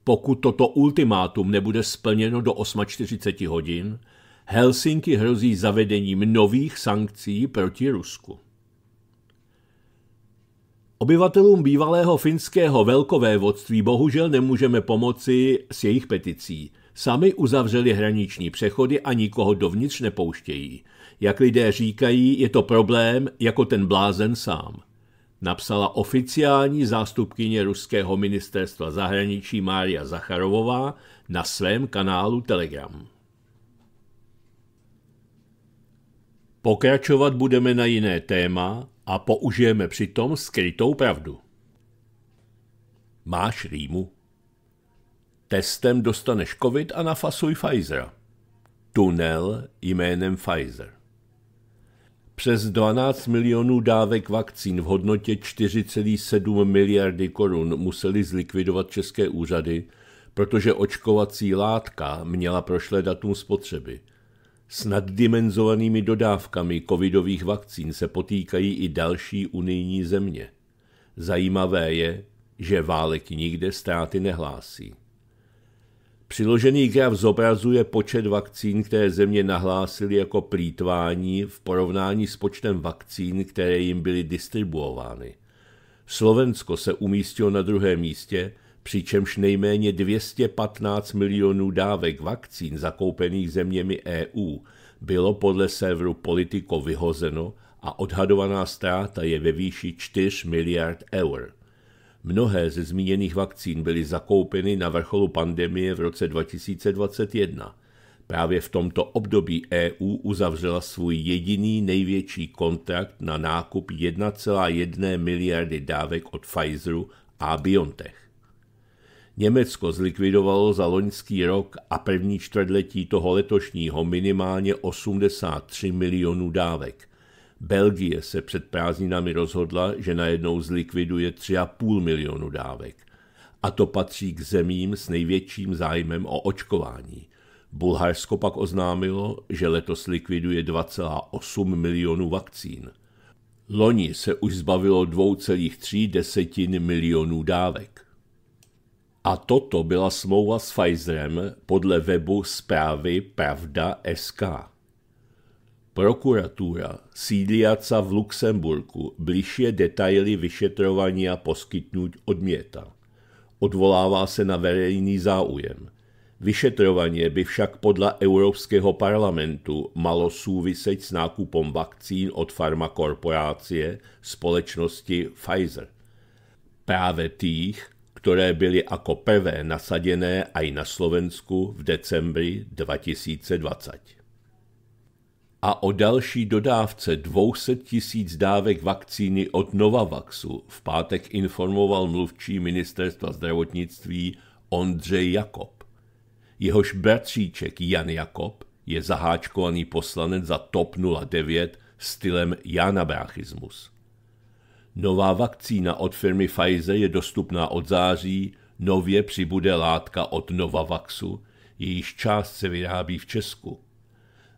Pokud toto ultimátum nebude splněno do 840 hodin, Helsinki hrozí zavedením nových sankcí proti Rusku. Obyvatelům bývalého finského velkovévodství bohužel nemůžeme pomoci s jejich peticí. Sami uzavřeli hraniční přechody a nikoho dovnitř nepouštějí. Jak lidé říkají, je to problém jako ten blázen sám napsala oficiální zástupkyně ruského ministerstva zahraničí Mária Zacharovová na svém kanálu Telegram. Pokračovat budeme na jiné téma a použijeme přitom skrytou pravdu. Máš rýmu? Testem dostaneš covid a nafasuj Pfizer. Tunel jménem Pfizer přes 12 milionů dávek vakcín v hodnotě 4,7 miliardy korun museli zlikvidovat české úřady, protože očkovací látka měla prošlé datum spotřeby. S naddimenzovanými dodávkami covidových vakcín se potýkají i další unijní země. Zajímavé je, že válek nikde ztráty nehlásí. Přiložený graf zobrazuje počet vakcín, které země nahlásily jako plítvání v porovnání s počtem vakcín, které jim byly distribuovány. Slovensko se umístilo na druhém místě, přičemž nejméně 215 milionů dávek vakcín zakoupených zeměmi EU bylo podle serveru Politico vyhozeno a odhadovaná ztráta je ve výši 4 miliard eur. Mnohé ze zmíněných vakcín byly zakoupeny na vrcholu pandemie v roce 2021. Právě v tomto období EU uzavřela svůj jediný největší kontrakt na nákup 1,1 miliardy dávek od Pfizeru a BioNTech. Německo zlikvidovalo za loňský rok a první čtvrtletí toho letošního minimálně 83 milionů dávek – Belgie se před prázdninami rozhodla, že najednou zlikviduje 3,5 milionu dávek. A to patří k zemím s největším zájmem o očkování. Bulharsko pak oznámilo, že letos likviduje 2,8 milionů vakcín. Loni se už zbavilo 2,3 desetin milionů dávek. A toto byla smlouva s Pfizerem podle webu zprávy Pravda.sk. SK. Prokuratura sídliaca v Luxemburku bližšie detaily vyšetrovania poskytnúť odmieta. Odvolává se na verejný záujem. Vyšetrovanie by však podľa Európskeho parlamentu malo súviseť s nákupom vakcín od farmakorporácie společnosti Pfizer. Práve tých, ktoré byly ako prvé nasadené aj na Slovensku v decembri 2020 a o další dodávce 200 tisíc dávek vakcíny od Novavaxu v pátek informoval mluvčí ministerstva zdravotnictví Ondřej Jakob. Jehož bratříček Jan Jakob je zaháčkovaný poslanec za TOP 09 stylem Brachismus. Nová vakcína od firmy Pfizer je dostupná od září, nově přibude látka od Novavaxu, jejíž část se vyrábí v Česku.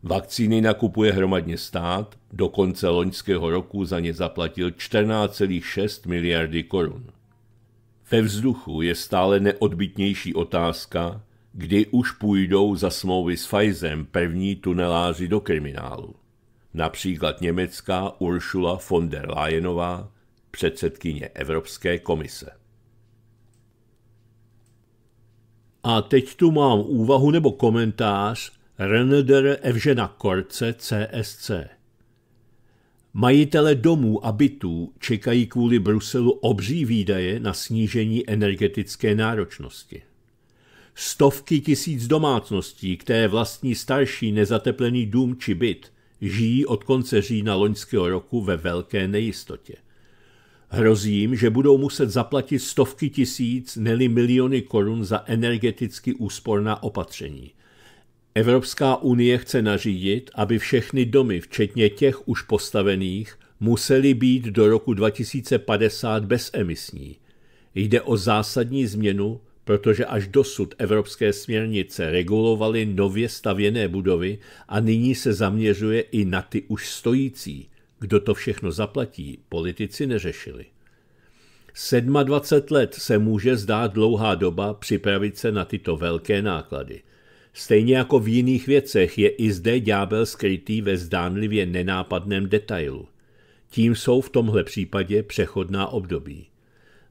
Vakcíny nakupuje hromadně stát, do konce loňského roku za ně zaplatil 14,6 miliardy korun. Ve vzduchu je stále neodbitnější otázka, kdy už půjdou za smlouvy s Pfizerem první tuneláři do kriminálu. Například německá Ursula von der Leyenová, předsedkyně Evropské komise. A teď tu mám úvahu nebo komentář Renedr Evžena Korce CSC. Majitele domů a bytů čekají kvůli Bruselu obří výdaje na snížení energetické náročnosti. Stovky tisíc domácností, které vlastní starší nezateplený dům či byt, žijí od konce října loňského roku ve velké nejistotě. Hrozí jim, že budou muset zaplatit stovky tisíc, neli miliony korun za energeticky úsporná opatření. Evropská unie chce nařídit, aby všechny domy, včetně těch už postavených, musely být do roku 2050 bezemisní. Jde o zásadní změnu, protože až dosud evropské směrnice regulovaly nově stavěné budovy a nyní se zaměřuje i na ty už stojící. Kdo to všechno zaplatí, politici neřešili. 27 let se může zdát dlouhá doba připravit se na tyto velké náklady – Stejně jako v jiných věcech je i zde ďábel skrytý ve zdánlivě nenápadném detailu. Tím jsou v tomhle případě přechodná období.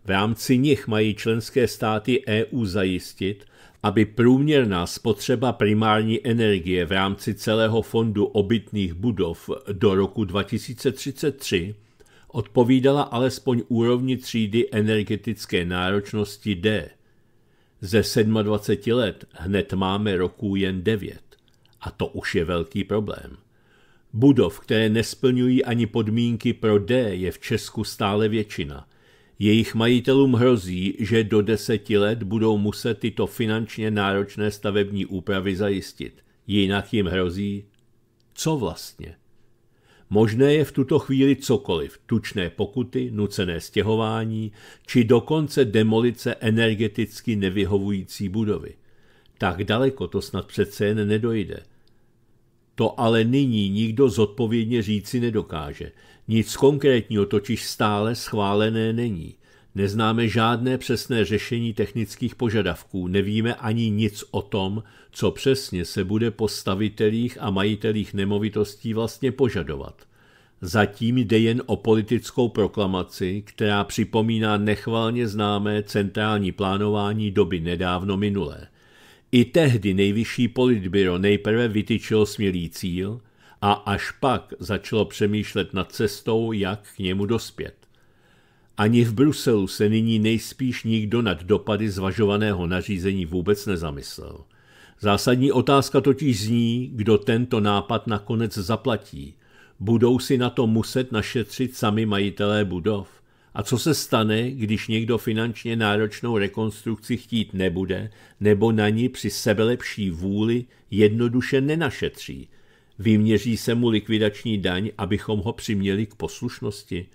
V rámci nich mají členské státy EU zajistit, aby průměrná spotřeba primární energie v rámci celého fondu obytných budov do roku 2033 odpovídala alespoň úrovni třídy energetické náročnosti D. Ze 27 let hned máme roků jen 9. A to už je velký problém. Budov, které nesplňují ani podmínky pro D, je v Česku stále většina. Jejich majitelům hrozí, že do deseti let budou muset tyto finančně náročné stavební úpravy zajistit. Jinak jim hrozí co vlastně? Možné je v tuto chvíli cokoliv, tučné pokuty, nucené stěhování či dokonce demolice energeticky nevyhovující budovy. Tak daleko to snad přece jen nedojde. To ale nyní nikdo zodpovědně říci nedokáže. Nic konkrétního totiž stále schválené není. Neznáme žádné přesné řešení technických požadavků, nevíme ani nic o tom, co přesně se bude po stavitelích a majitelích nemovitostí vlastně požadovat. Zatím jde jen o politickou proklamaci, která připomíná nechválně známé centrální plánování doby nedávno minulé. I tehdy nejvyšší politbyro nejprve vytyčil smělý cíl a až pak začalo přemýšlet nad cestou, jak k němu dospět. Ani v Bruselu se nyní nejspíš nikdo nad dopady zvažovaného nařízení vůbec nezamyslel. Zásadní otázka totiž zní, kdo tento nápad nakonec zaplatí. Budou si na to muset našetřit sami majitelé budov? A co se stane, když někdo finančně náročnou rekonstrukci chtít nebude, nebo na ní při sebelepší vůli jednoduše nenašetří? Vyměří se mu likvidační daň, abychom ho přiměli k poslušnosti?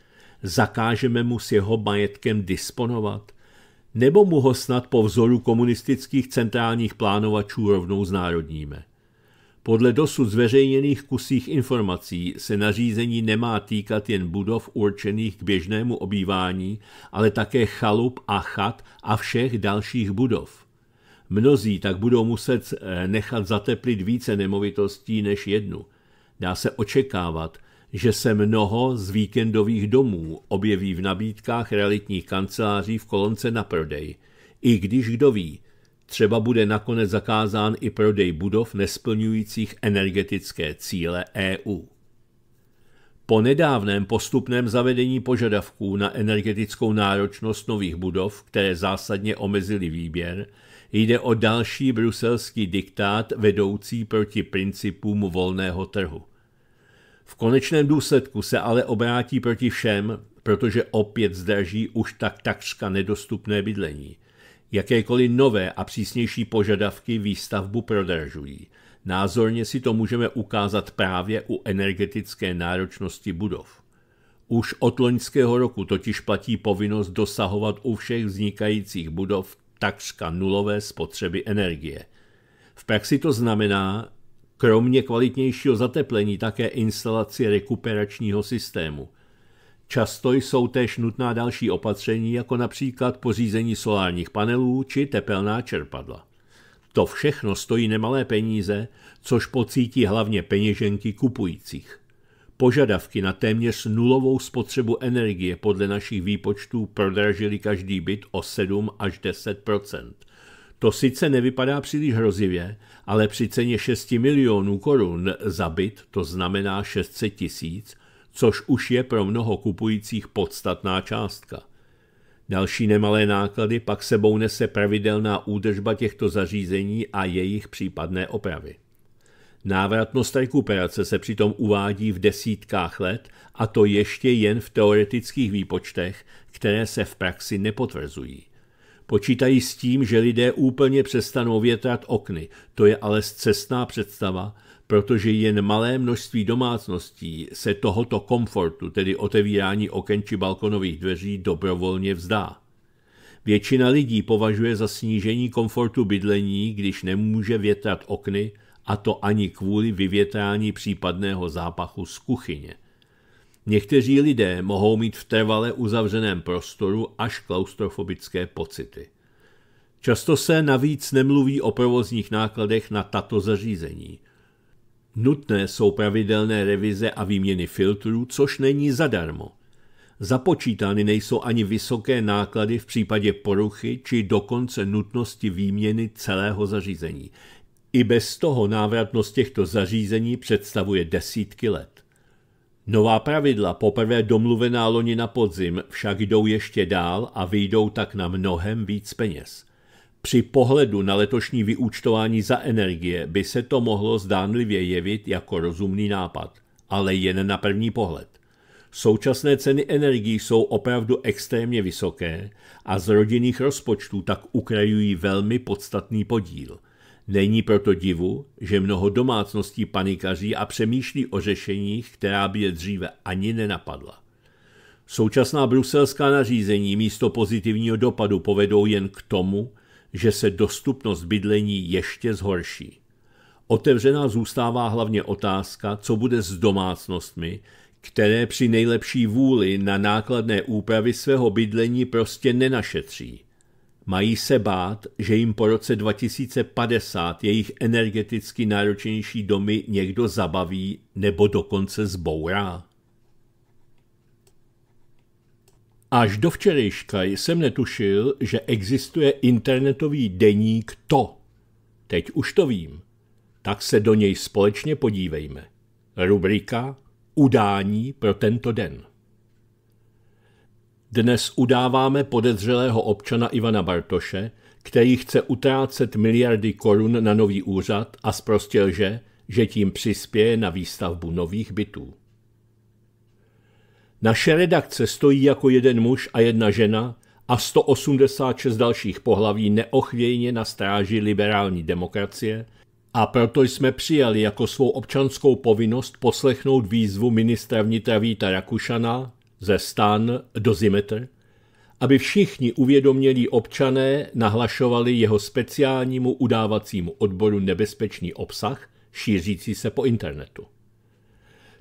zakážeme mu s jeho majetkem disponovat? Nebo mu ho snad po vzoru komunistických centrálních plánovačů rovnou znárodníme? Podle dosud zveřejněných kusích informací se nařízení nemá týkat jen budov určených k běžnému obývání, ale také chalup a chat a všech dalších budov. Mnozí tak budou muset eh, nechat zateplit více nemovitostí než jednu. Dá se očekávat, že se mnoho z víkendových domů objeví v nabídkách realitních kanceláří v kolonce na prodej. I když kdo ví, třeba bude nakonec zakázán i prodej budov nesplňujících energetické cíle EU. Po nedávném postupném zavedení požadavků na energetickou náročnost nových budov, které zásadně omezily výběr, jde o další bruselský diktát vedoucí proti principům volného trhu. V konečném důsledku se ale obrátí proti všem, protože opět zdraží už tak takřka nedostupné bydlení. Jakékoliv nové a přísnější požadavky výstavbu prodražují. Názorně si to můžeme ukázat právě u energetické náročnosti budov. Už od loňského roku totiž platí povinnost dosahovat u všech vznikajících budov takřka nulové spotřeby energie. V praxi to znamená, kromě kvalitnějšího zateplení také instalaci rekuperačního systému. Často jsou též nutná další opatření, jako například pořízení solárních panelů či tepelná čerpadla. To všechno stojí nemalé peníze, což pocítí hlavně peněženky kupujících. Požadavky na téměř nulovou spotřebu energie podle našich výpočtů prodražily každý byt o 7 až 10 to sice nevypadá příliš hrozivě, ale při ceně 6 milionů korun za byt, to znamená 600 tisíc, což už je pro mnoho kupujících podstatná částka. Další nemalé náklady pak sebou nese pravidelná údržba těchto zařízení a jejich případné opravy. Návratnost rekuperace se přitom uvádí v desítkách let a to ještě jen v teoretických výpočtech, které se v praxi nepotvrzují. Počítají s tím, že lidé úplně přestanou větrat okny. To je ale zcestná představa, protože jen malé množství domácností se tohoto komfortu, tedy otevírání oken či balkonových dveří, dobrovolně vzdá. Většina lidí považuje za snížení komfortu bydlení, když nemůže větrat okny, a to ani kvůli vyvětrání případného zápachu z kuchyně. Někteří lidé mohou mít v trvale uzavřeném prostoru až klaustrofobické pocity. Často se navíc nemluví o provozních nákladech na tato zařízení. Nutné jsou pravidelné revize a výměny filtrů, což není zadarmo. Započítány nejsou ani vysoké náklady v případě poruchy či dokonce nutnosti výměny celého zařízení. I bez toho návratnost těchto zařízení představuje desítky let. Nová pravidla, poprvé domluvená loni na podzim, však jdou ještě dál a vyjdou tak na mnohem víc peněz. Při pohledu na letošní vyúčtování za energie by se to mohlo zdánlivě jevit jako rozumný nápad, ale jen na první pohled. Současné ceny energií jsou opravdu extrémně vysoké a z rodinných rozpočtů tak ukrajují velmi podstatný podíl – Není proto divu, že mnoho domácností panikaří a přemýšlí o řešeních, která by je dříve ani nenapadla. Současná bruselská nařízení místo pozitivního dopadu povedou jen k tomu, že se dostupnost bydlení ještě zhorší. Otevřená zůstává hlavně otázka, co bude s domácnostmi, které při nejlepší vůli na nákladné úpravy svého bydlení prostě nenašetří. Mají se bát, že jim po roce 2050 jejich energeticky náročnější domy někdo zabaví nebo dokonce zbourá? Až do včerejška jsem netušil, že existuje internetový deník To. Teď už to vím. Tak se do něj společně podívejme. Rubrika Udání pro tento den. Dnes udáváme podezřelého občana Ivana Bartoše, který chce utrácet miliardy korun na nový úřad a zprostil, že, že tím přispěje na výstavbu nových bytů. Naše redakce stojí jako jeden muž a jedna žena a 186 dalších pohlaví neochvějně na stráži liberální demokracie a proto jsme přijali jako svou občanskou povinnost poslechnout výzvu ministra vnitra Víta Rakušana ze stan do Zimetr, aby všichni uvědomělí občané nahlašovali jeho speciálnímu udávacímu odboru nebezpečný obsah, šířící se po internetu.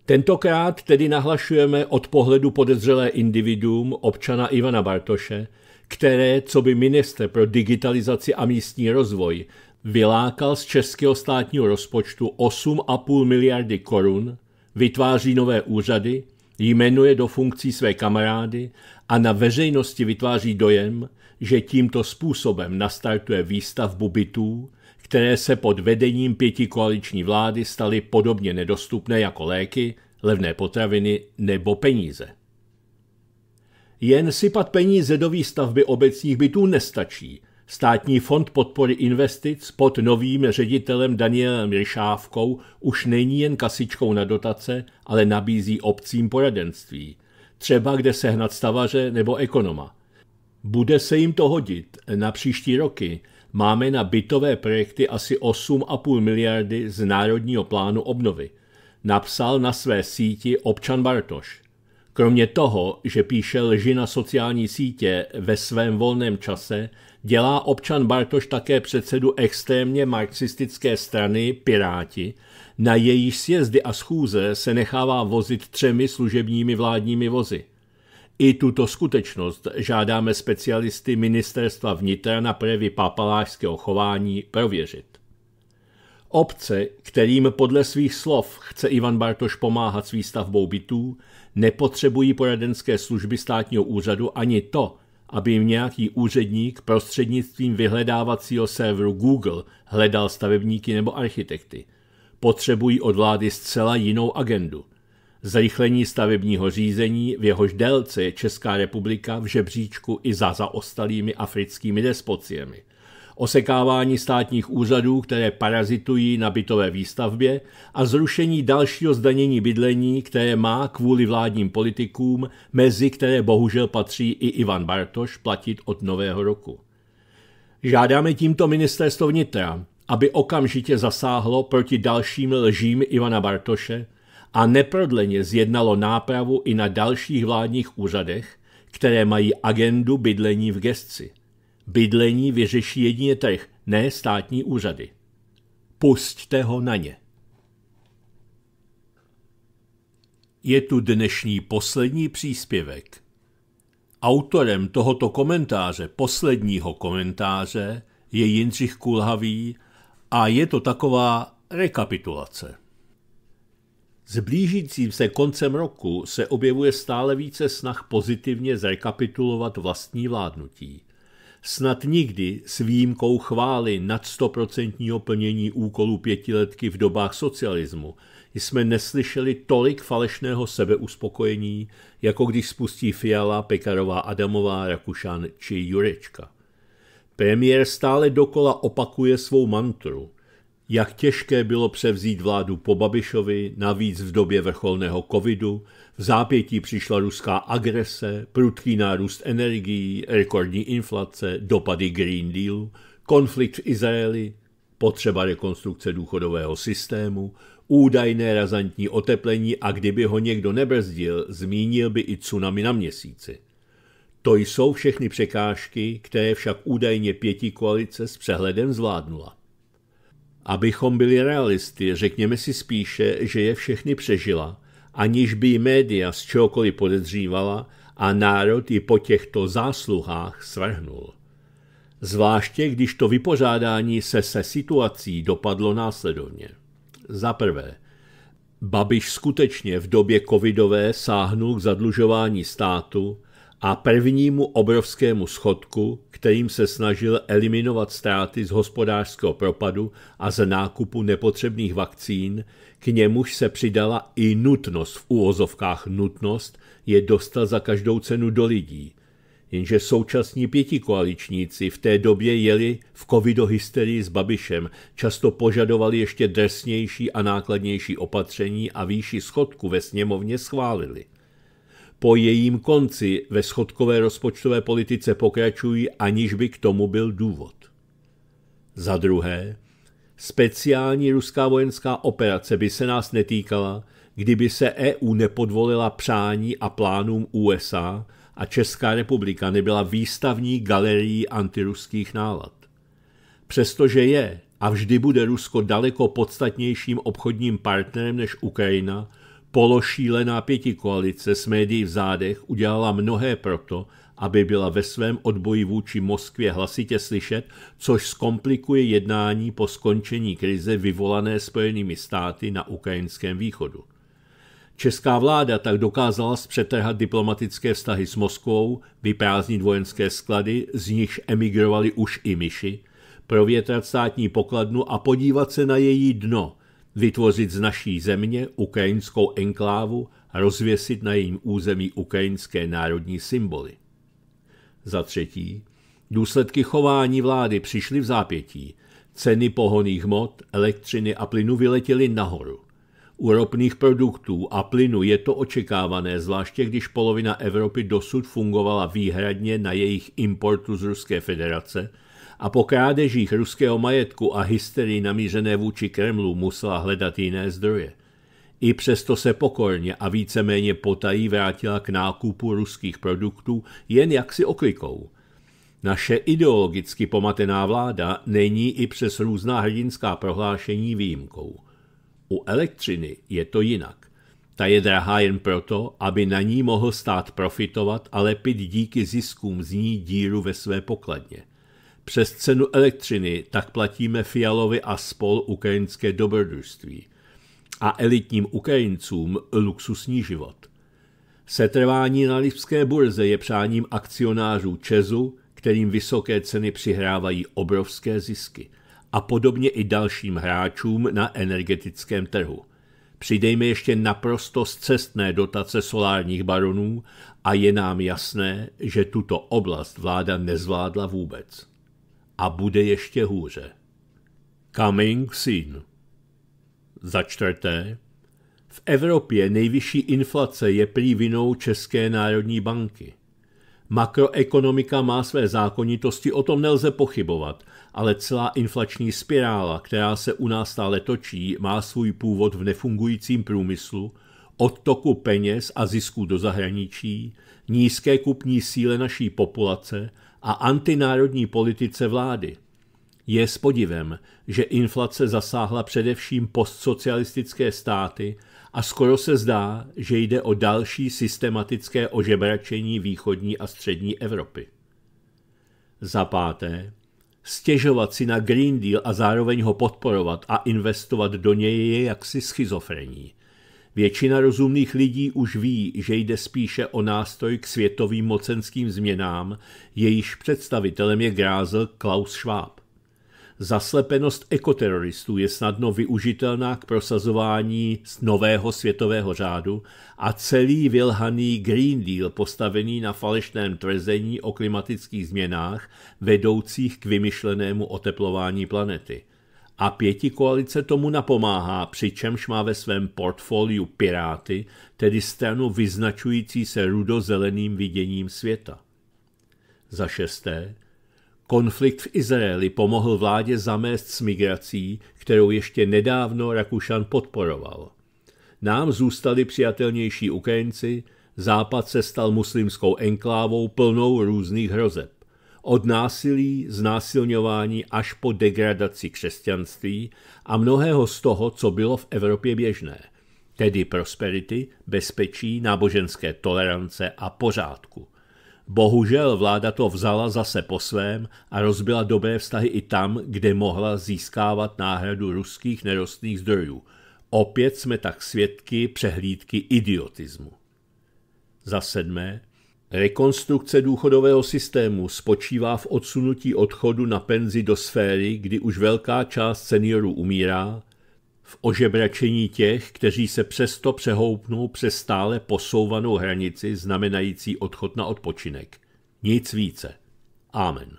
Tentokrát tedy nahlašujeme od pohledu podezřelé individuum občana Ivana Bartoše, které, co by minister pro digitalizaci a místní rozvoj, vylákal z českého státního rozpočtu 8,5 miliardy korun, vytváří nové úřady – jmenuje do funkcí své kamarády a na veřejnosti vytváří dojem, že tímto způsobem nastartuje výstavbu bytů, které se pod vedením pěti koaliční vlády staly podobně nedostupné jako léky, levné potraviny nebo peníze. Jen sypat peníze do výstavby obecních bytů nestačí – Státní fond podpory investic pod novým ředitelem Danielem Ryšávkou už není jen kasičkou na dotace, ale nabízí obcím poradenství. Třeba kde sehnat stavaře nebo ekonoma. Bude se jim to hodit na příští roky, máme na bytové projekty asi 8,5 miliardy z Národního plánu obnovy. Napsal na své síti občan Bartoš. Kromě toho, že píše lži na sociální sítě ve svém volném čase, dělá občan Bartoš také předsedu extrémně marxistické strany Piráti, na jejíž sjezdy a schůze se nechává vozit třemi služebními vládními vozy. I tuto skutečnost žádáme specialisty ministerstva vnitra na prvy papalářského chování prověřit. Obce, kterým podle svých slov chce Ivan Bartoš pomáhat s výstavbou bytů, nepotřebují poradenské služby státního úřadu ani to, aby jim nějaký úředník prostřednictvím vyhledávacího serveru Google hledal stavebníky nebo architekty. Potřebují od vlády zcela jinou agendu. Zrychlení stavebního řízení, v jehož délce je Česká republika v žebříčku i za zaostalými africkými despociemi osekávání státních úřadů, které parazitují na bytové výstavbě a zrušení dalšího zdanění bydlení, které má kvůli vládním politikům, mezi které bohužel patří i Ivan Bartoš, platit od nového roku. Žádáme tímto ministerstvo vnitra, aby okamžitě zasáhlo proti dalším lžím Ivana Bartoše a neprodleně zjednalo nápravu i na dalších vládních úřadech, které mají agendu bydlení v gesci. Bydlení vyřeší jedině trh, ne státní úřady. Pusťte ho na ně. Je tu dnešní poslední příspěvek. Autorem tohoto komentáře, posledního komentáře, je Jindřich Kulhavý a je to taková rekapitulace. S blížícím se koncem roku se objevuje stále více snah pozitivně zrekapitulovat vlastní vládnutí. Snad nikdy s výjimkou chvály nad 100% plnění úkolů pětiletky v dobách socialismu jsme neslyšeli tolik falešného sebeuspokojení, jako když spustí Fiala, Pekarová Adamová, Rakušan či Jurečka. Premiér stále dokola opakuje svou mantru – jak těžké bylo převzít vládu po Babišovi, navíc v době vrcholného covidu, v zápětí přišla ruská agrese, prudký nárůst energií, rekordní inflace, dopady Green Dealu, konflikt v Izraeli, potřeba rekonstrukce důchodového systému, údajné razantní oteplení a kdyby ho někdo nebrzdil, zmínil by i tsunami na měsíci. To jsou všechny překážky, které však údajně pěti koalice s přehledem zvládnula. Abychom byli realisty, řekněme si spíše, že je všechny přežila, aniž by média z čehokoliv podezřívala a národ ji po těchto zásluhách svrhnul. Zvláště když to vypořádání se se situací dopadlo následovně. Za prvé, Babiš skutečně v době covidové sáhnul k zadlužování státu, a prvnímu obrovskému schodku, kterým se snažil eliminovat ztráty z hospodářského propadu a z nákupu nepotřebných vakcín, k němuž se přidala i nutnost, v úvozovkách nutnost, je dostat za každou cenu do lidí. Jenže současní pětikoaličníci v té době jeli v covidohysterii s Babišem, často požadovali ještě drsnější a nákladnější opatření a výši schodku ve sněmovně schválili – po jejím konci ve schodkové rozpočtové politice pokračují, aniž by k tomu byl důvod. Za druhé, speciální ruská vojenská operace by se nás netýkala, kdyby se EU nepodvolila přání a plánům USA a Česká republika nebyla výstavní galerií antiruských nálad. Přestože je a vždy bude Rusko daleko podstatnějším obchodním partnerem než Ukrajina, Pološílená pětikoalice s médií v zádech udělala mnohé proto, aby byla ve svém odboji vůči Moskvě hlasitě slyšet, což zkomplikuje jednání po skončení krize vyvolané Spojenými státy na ukrajinském východu. Česká vláda tak dokázala zpřetrhat diplomatické vztahy s Moskvou, vyprázdnit vojenské sklady, z nichž emigrovali už i myši, provětrat státní pokladnu a podívat se na její dno – vytvořit z naší země ukrajinskou enklávu a rozvěsit na jejím území ukrajinské národní symboly. Za třetí, důsledky chování vlády přišly v zápětí. Ceny pohoných hmot, elektřiny a plynu vyletěly nahoru. U ropných produktů a plynu je to očekávané, zvláště když polovina Evropy dosud fungovala výhradně na jejich importu z Ruské federace – a po krádežích ruského majetku a hysterii namířené vůči Kremlu musela hledat jiné zdroje. I přesto se pokorně a víceméně potají vrátila k nákupu ruských produktů jen jaksi oklikou. Naše ideologicky pomatená vláda není i přes různá hrdinská prohlášení výjimkou. U elektřiny je to jinak. Ta je drahá jen proto, aby na ní mohl stát profitovat a lepit díky ziskům z ní díru ve své pokladně. Přes cenu elektřiny tak platíme Fialovi a spol ukrajinské dobrodružství a elitním Ukrajincům luxusní život. Setrvání na Lipské burze je přáním akcionářů Čezu, kterým vysoké ceny přihrávají obrovské zisky a podobně i dalším hráčům na energetickém trhu. Přidejme ještě naprosto zcestné dotace solárních baronů a je nám jasné, že tuto oblast vláda nezvládla vůbec a bude ještě hůře. Coming soon. Za čtvrté, v Evropě nejvyšší inflace je prý vinou České národní banky. Makroekonomika má své zákonitosti, o tom nelze pochybovat, ale celá inflační spirála, která se u nás stále točí, má svůj původ v nefungujícím průmyslu, odtoku peněz a zisků do zahraničí, nízké kupní síle naší populace a antinárodní politice vlády. Je s podivem, že inflace zasáhla především postsocialistické státy a skoro se zdá, že jde o další systematické ožebračení východní a střední Evropy. Za páté, stěžovat si na Green Deal a zároveň ho podporovat a investovat do něj je jaksi schizofrení. Většina rozumných lidí už ví, že jde spíše o nástroj k světovým mocenským změnám, jejíž představitelem je grázel Klaus Schwab. Zaslepenost ekoteroristů je snadno využitelná k prosazování nového světového řádu a celý vylhaný Green Deal postavený na falešném tvrzení o klimatických změnách vedoucích k vymyšlenému oteplování planety – a pěti koalice tomu napomáhá, přičemž má ve svém portfoliu Piráty, tedy stranu vyznačující se rudozeleným viděním světa. Za šesté, konflikt v Izraeli pomohl vládě zamést s migrací, kterou ještě nedávno Rakušan podporoval. Nám zůstali přijatelnější Ukrajinci, Západ se stal muslimskou enklávou plnou různých hrozeb od násilí, znásilňování až po degradaci křesťanství a mnohého z toho, co bylo v Evropě běžné, tedy prosperity, bezpečí, náboženské tolerance a pořádku. Bohužel vláda to vzala zase po svém a rozbila dobré vztahy i tam, kde mohla získávat náhradu ruských nerostných zdrojů. Opět jsme tak svědky přehlídky idiotismu. Za sedmé, Rekonstrukce důchodového systému spočívá v odsunutí odchodu na penzi do sféry, kdy už velká část seniorů umírá, v ožebračení těch, kteří se přesto přehoupnou přes stále posouvanou hranici znamenající odchod na odpočinek. Nic více. Amen.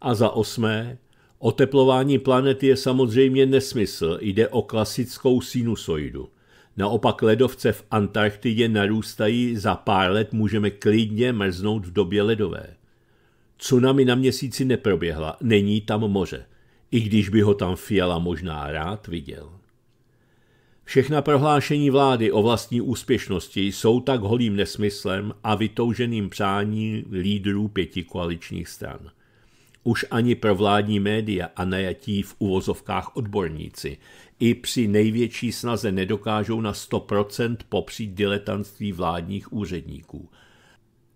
A za osmé, oteplování planety je samozřejmě nesmysl, jde o klasickou sinusoidu – Naopak ledovce v Antarktidě narůstají, za pár let můžeme klidně mrznout v době ledové. Tsunami na měsíci neproběhla, není tam moře, i když by ho tam Fiala možná rád viděl. Všechna prohlášení vlády o vlastní úspěšnosti jsou tak holým nesmyslem a vytouženým přání lídrů pěti koaličních stran. Už ani pro vládní média a najatí v uvozovkách odborníci i při největší snaze nedokážou na 100% popřít diletantství vládních úředníků.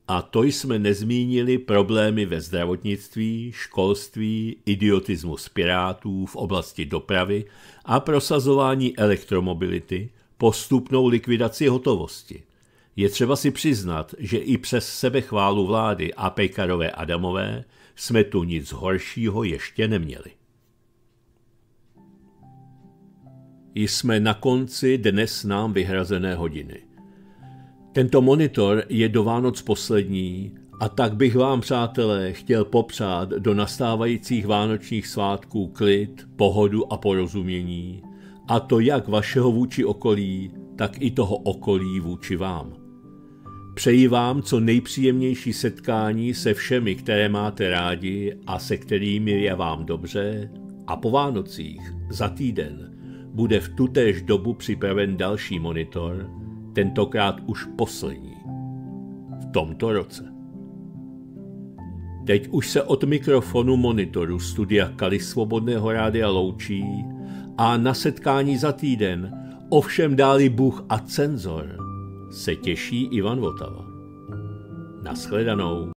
A to jsme nezmínili problémy ve zdravotnictví, školství, idiotismus pirátů v oblasti dopravy a prosazování elektromobility, postupnou likvidaci hotovosti. Je třeba si přiznat, že i přes sebechválu vlády a Pekarové Adamové jsme tu nic horšího ještě neměli. Jsme na konci dnes nám vyhrazené hodiny. Tento monitor je do Vánoc poslední a tak bych vám, přátelé, chtěl popřát do nastávajících vánočních svátků klid, pohodu a porozumění, a to jak vašeho vůči okolí, tak i toho okolí vůči vám. Přeji vám co nejpříjemnější setkání se všemi, které máte rádi a se kterými je vám dobře a po Vánocích za týden – bude v tutéž dobu připraven další monitor, tentokrát už poslední. V tomto roce. Teď už se od mikrofonu monitoru studia Kali Svobodného rádia loučí a na setkání za týden, ovšem dáli Bůh a cenzor, se těší Ivan Votava. Naschledanou.